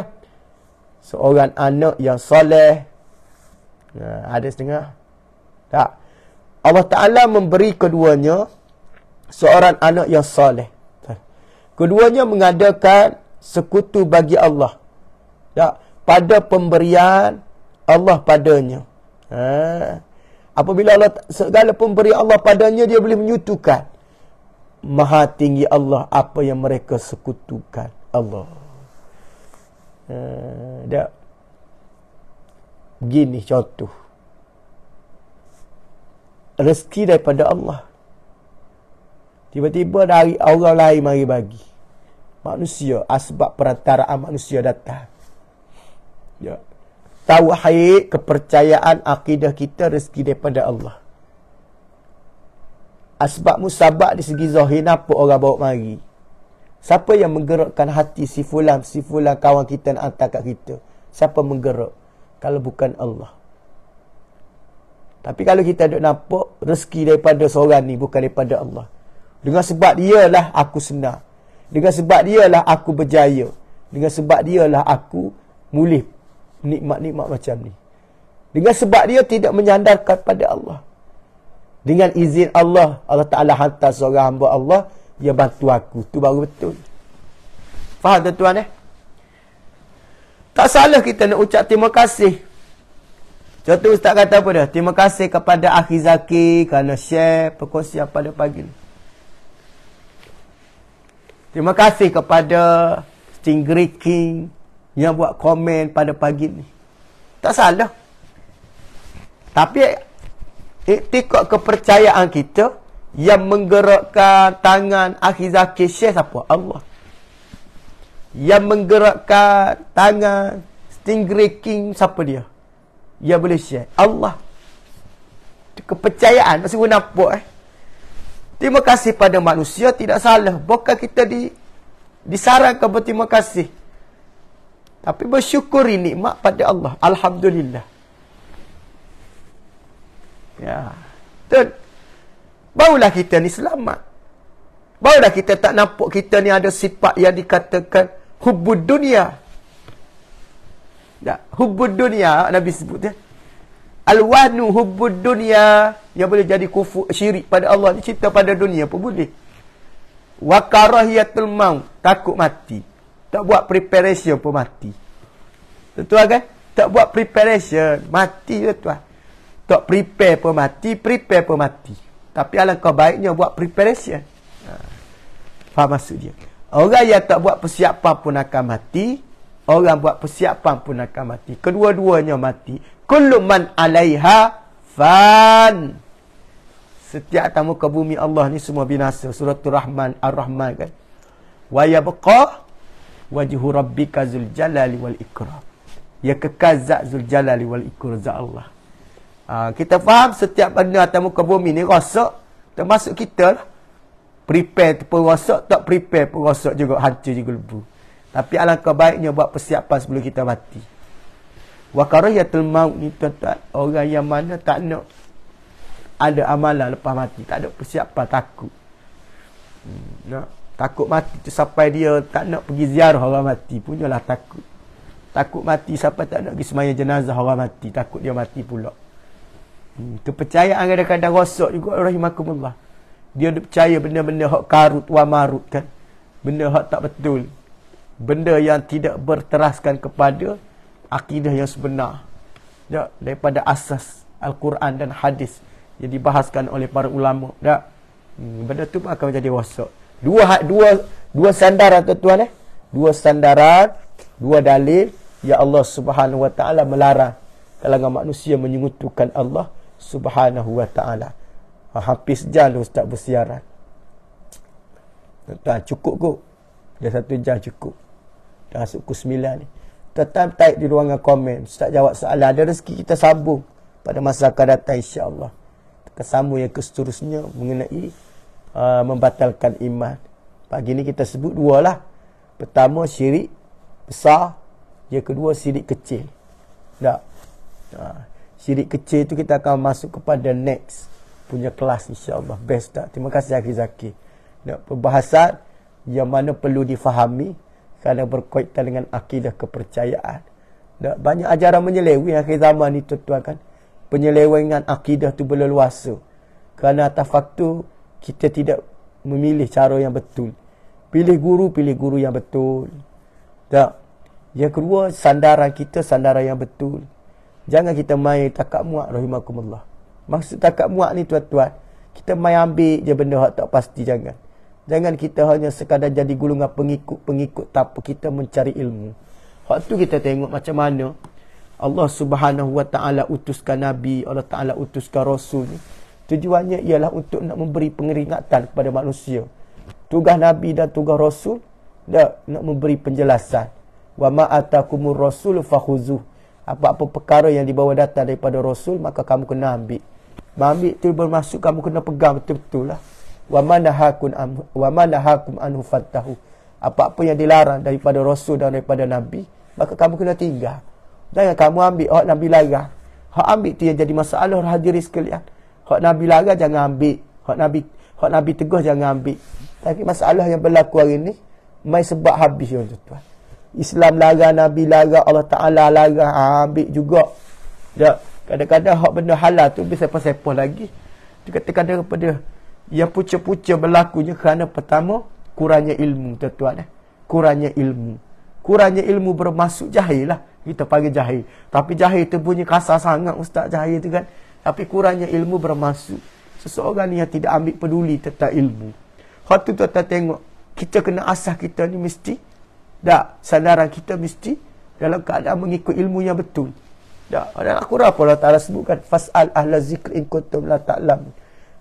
seorang anak yang soleh ya, ada setengah tak Allah taala memberi keduanya seorang anak yang soleh keduanya mengadakan sekutu bagi Allah tak pada pemberian Allah padanya ha Apabila Allah, segala pemberi Allah padanya dia boleh menyutukan. Maha tinggi Allah apa yang mereka sekutukan. Allah. Uh, ha, dia begini contoh rezeki daripada Allah tiba-tiba dari orang lain mari bagi manusia asbab perantaraan manusia datang ya tauhid kepercayaan akidah kita rezeki daripada Allah asbab musabak di segi zahir kenapa orang bawa mari siapa yang menggerakkan hati si fulan si fulan kawan kita nak hantar kat kita siapa menggerak kalau bukan Allah tapi kalau kita duk nampak rezeki daripada seorang ni bukan daripada Allah. Dengan sebab dia lah aku senang. Dengan sebab dia lah aku berjaya. Dengan sebab dia lah aku mulih nikmat-nikmat macam ni. Dengan sebab dia tidak menyandarkan pada Allah. Dengan izin Allah, Allah Ta'ala hantar seorang hamba Allah dia bantu aku. Itu baru betul. Faham tuan-tuan eh? Tak salah kita nak ucap terima kasih. Contoh Ustaz kata apa dia? Terima kasih kepada Akhi Zaki kerana share perkongsian pada pagi ni. Terima kasih kepada Stingray King yang buat komen pada pagi ni. Tak salah. Tapi iktikad eh, kepercayaan kita yang menggerakkan tangan Akhi Zakir Syekh siapa? Allah. Yang menggerakkan tangan Stingray King siapa dia? Yang boleh share. Allah. Kepercayaan. Masih pun nampak eh. Terima kasih pada manusia tidak salah. Bukan kita di disarankan berterima kasih tapi bersyukur ini mak pada Allah. Alhamdulillah. Ya. Betul? Barulah kita ni selamat. Barulah kita tak nampak kita ni ada sifat yang dikatakan hubud dunia. Tak? Hubud dunia, Nabi sebut ya. dia. Alwanu hubud dunia yang boleh jadi kufur syirik pada Allah. Ini cerita pada dunia pun boleh. Wakarahiyatul maut. Takut mati. Tak buat preparation pun mati. tuan kan? Tak buat preparation. Mati je tuan. Tak prepare pun mati. Prepare pun mati. Tapi alangkah baiknya buat preparation. Ha. Faham maksud dia? Orang yang tak buat persiapan pun akan mati. Orang buat persiapan pun akan mati. Kedua-duanya mati. Kuluman alaiha fan. Setiap tamu ke bumi Allah ni semua binasa. Suratul Rahman Ar-Rahman kan. Wa beqah wajhu rabbika zul jalali wal ikram ya kekal zat zul jalali wal ikram zat Allah ha, kita faham setiap benda atas muka bumi ni rosak termasuk kita lah prepare pun rosak tak prepare pun juga hancur juga lebu tapi alangkah baiknya buat persiapan sebelum kita mati wa karayatul maut ni tuan-tuan orang yang mana tak nak ada amalan lepas mati tak ada persiapan takut hmm, nak no? Takut mati tu sampai dia tak nak pergi ziarah orang mati punyalah takut. Takut mati sampai tak nak pergi semayang jenazah orang mati. Takut dia mati pula. Hmm, kepercayaan kadang-kadang rosak juga rahimahkumullah. Dia percaya benda-benda hak karut wa marut kan. Benda hak tak betul. Benda yang tidak berteraskan kepada akidah yang sebenar. Ya, daripada asas Al-Quran dan hadis yang dibahaskan oleh para ulama. Ya, hmm, benda tu pun akan menjadi rosak dua hak, dua dua sandaran tuan-tuan eh dua sandaran dua dalil ya Allah Subhanahu wa taala melarang kalangan manusia menyekutukan Allah Subhanahu wa taala habis jalan ustaz bersiaran tuan cukup kok dah satu jam cukup dah masuk ke sembilan ni tetap type di ruangan komen ustaz jawab soalan ada rezeki kita sambung pada masa akan datang insyaallah kita sambung yang seterusnya mengenai Uh, membatalkan iman. Pagi ni kita sebut dua lah. Pertama syirik besar, yang kedua syirik kecil. Tak. Ha. Syirik kecil tu kita akan masuk kepada next punya kelas insya-Allah. Best tak? Terima kasih Haji Zaki. Nak pembahasan yang mana perlu difahami kerana berkaitan dengan akidah kepercayaan. Tak banyak ajaran menyeleweng akhir zaman ni tuan-tuan kan. Penyelewengan akidah tu berleluasa. Kerana atas faktor kita tidak memilih cara yang betul. Pilih guru, pilih guru yang betul. Tak. Yang kedua, sandaran kita sandaran yang betul. Jangan kita main takak muak rahimakumullah. Maksud takak muak ni tuan-tuan, kita main ambil je benda hak tak pasti jangan. Jangan kita hanya sekadar jadi gulungan pengikut-pengikut tanpa kita mencari ilmu. Waktu kita tengok macam mana Allah Subhanahu Wa Taala utuskan nabi, Allah Taala utuskan rasul ni. Tujuannya ialah untuk nak memberi pengeringatan kepada manusia. Tugas Nabi dan tugas Rasul dah nak memberi penjelasan. Wa ma rasul fakhuzuh. Apa-apa perkara yang dibawa datang daripada Rasul maka kamu kena ambil. Mengambil tu bermaksud kamu kena pegang betul-betul lah. Wa man hakun wa man hakum an fattahu. Apa-apa yang dilarang daripada Rasul dan daripada Nabi maka kamu kena tinggal. Jangan kamu ambil oh, Nabi lagi. Hak ambil tu yang jadi masalah hadirin sekalian. Hak Nabi larang jangan ambil. Hak Nabi hak Nabi tegah jangan ambil. Tapi masalah yang berlaku hari ni mai sebab habis ya tuan. Islam larang Nabi larang Allah Taala larang ah, ambil juga. Ya, kadang-kadang hak benda halal tu bisa sepo-sepo lagi. Dikatakan kepada, yang pucuk-pucuk berlakunya kerana pertama kurangnya ilmu tuan eh. Kurangnya ilmu. Kurangnya ilmu bermaksud jahil lah. Kita panggil jahil. Tapi jahil tu punya kasar sangat ustaz jahil tu kan. Tapi kurangnya ilmu bermaksud. Seseorang ni yang tidak ambil peduli tentang ilmu. Waktu tu tuan tengok, kita kena asah kita ni mesti. Tak, sandaran kita mesti dalam keadaan mengikut ilmu yang betul. Tak, ada nak quran pun Allah Ta'ala sebutkan. Fas'al ahla zikri in kutum la ta'lam.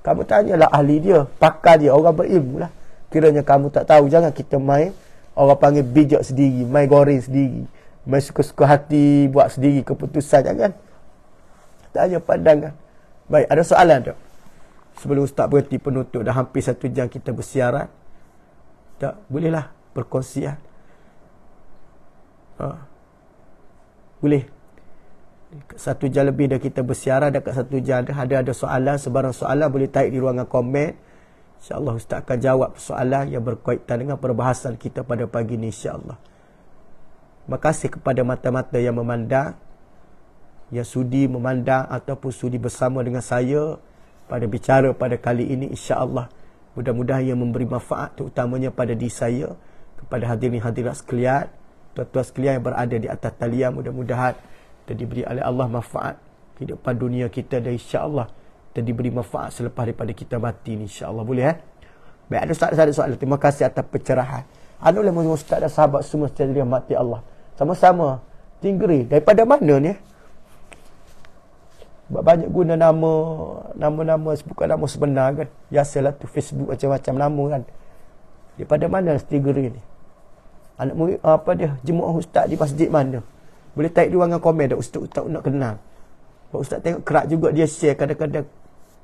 Kamu tanyalah ahli dia, pakar dia, orang berilmu lah. Kiranya kamu tak tahu, jangan kita main. Orang panggil bijak sendiri, main goreng sendiri. Main suka-suka hati, buat sendiri keputusan. Jangan. Ya, tanya pandangan. Baik, ada soalan tak? Sebelum Ustaz berhenti penutup, dah hampir satu jam kita bersiaran. Tak, bolehlah perkongsian. Ha. Boleh. Satu jam lebih dah kita bersiaran, dekat satu jam dah ada, ada soalan, sebarang soalan boleh taik di ruangan komen. InsyaAllah Ustaz akan jawab soalan yang berkaitan dengan perbahasan kita pada pagi ini insyaAllah. Terima kasih kepada mata-mata yang memandang yang sudi memandang ataupun sudi bersama dengan saya pada bicara pada kali ini insya-Allah mudah-mudahan ia memberi manfaat terutamanya pada diri saya kepada hadirin hadirat sekalian tuan-tuan sekalian yang berada di atas talian mudah-mudahan dan diberi oleh Allah manfaat kehidupan dunia kita dan insya-Allah dan diberi manfaat selepas daripada kita mati ni insya-Allah boleh eh baik ada ustaz ada soalan terima kasih atas pencerahan anu oleh ustaz dan sahabat semua sekalian mati Allah sama-sama tinggri daripada mana ni eh? banyak guna nama nama-nama bukan nama sebenar kan biasalah tu Facebook macam-macam nama kan daripada mana stiker ni anak murid ah, apa dia jemaah ustaz di masjid mana boleh tag di ruangan komen dak ustaz ustaz nak kenal Pak ustaz tengok kerak juga dia share kadang-kadang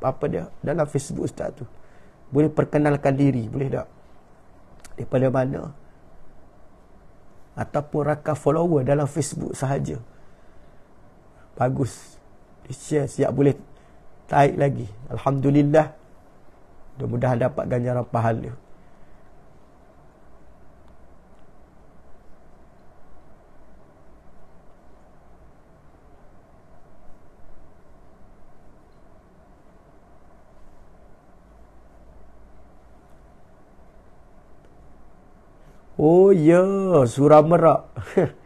apa dia dalam Facebook ustaz tu boleh perkenalkan diri boleh tak daripada mana ataupun rakan follower dalam Facebook sahaja bagus Siap, siap boleh taik lagi. Alhamdulillah. Mudah-mudahan dapat ganjaran pahala. Oh ya, yeah. surah merak.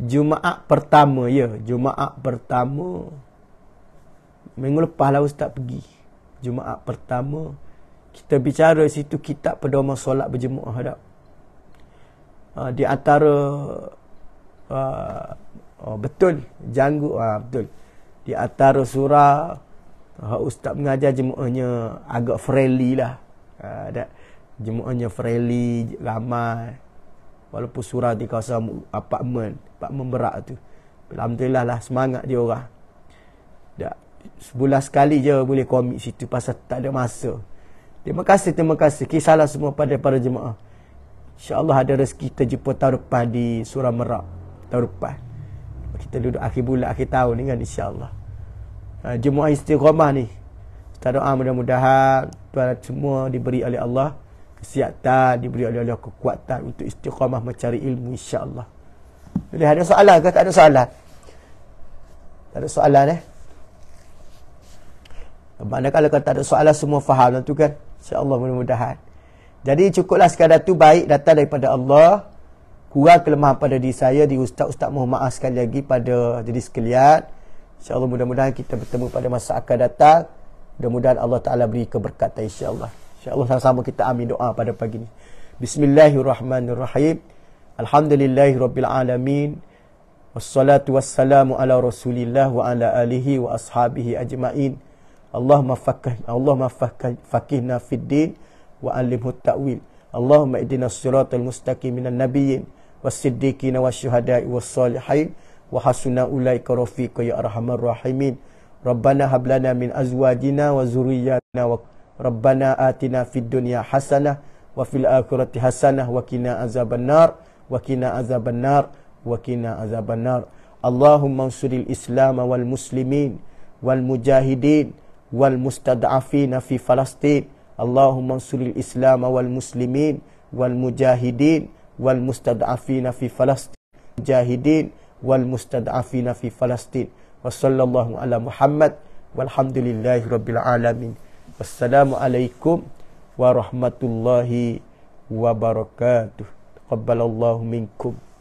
Jumaat pertama ya, yeah. Jumaat pertama. Minggu lepas lah Ustaz pergi Jumaat pertama Kita bicara situ kitab pedoman solat berjemaah tak? Uh, ah, di antara uh, oh, Betul Janggu uh, ah, Betul Di antara surah uh, Ustaz mengajar jemaahnya Agak friendly lah uh, Jemaahnya friendly Ramai Walaupun surah di kawasan apartment Apartment berat tu Alhamdulillah lah semangat dia orang sebulan sekali je boleh komit situ pasal tak ada masa. Terima kasih, terima kasih. Kisahlah semua pada para jemaah. InsyaAllah ada rezeki kita jumpa tahun depan di Surah Merak. Tahun depan. Kita duduk akhir bulan, akhir tahun ni kan insyaAllah. Uh, jemaah istiqamah ni. Kita doa mudah-mudahan Tuhan semua diberi oleh Allah kesihatan, diberi oleh Allah kekuatan untuk istiqamah mencari ilmu insyaAllah. Jadi ada soalan ke? Tak ada soalan. Tak ada soalan eh. Mana kalau kata ada soalan semua faham lah tu kan. InsyaAllah mudah-mudahan. Jadi cukuplah sekadar tu baik datang daripada Allah. Kurang kelemahan pada diri saya, di Ustaz-Ustaz mohon maaf sekali lagi pada diri sekalian. InsyaAllah mudah-mudahan kita bertemu pada masa akan datang. Mudah-mudahan Allah Ta'ala beri keberkatan insyaAllah. InsyaAllah sama-sama kita amin doa pada pagi ni. Bismillahirrahmanirrahim. Alhamdulillahirrabbilalamin. Wassalatu wassalamu ala rasulillah wa ala alihi wa ashabihi ajma'in. Allahumma faqih Allahumma faqih faqihna fid din wa allimhu ta'wil Allahumma idina siratal mustaqim minan nabiyyin was siddiqina was syuhada'i was salihin wa hasuna ulaika rafiqa ya arhamar rahimin Rabbana hab lana min azwajina wa zurriyyatina wa Rabbana atina fid dunya hasanah wa fil akhirati hasanah wa qina azaban nar wa qina azaban nar wa qina azaban nar Allahumma ansuril islam wal muslimin wal mujahidin wal mustad'afina fi Falastin. Allahumma ansuril Islam wal muslimin wal mujahidin wal mustad'afina fi Falastin. Mujahidin wal mustad'afina fi Falastin. Wa sallallahu ala Muhammad walhamdulillahi rabbil alamin. Wassalamualaikum warahmatullahi wabarakatuh. Qabbalallahu minkum.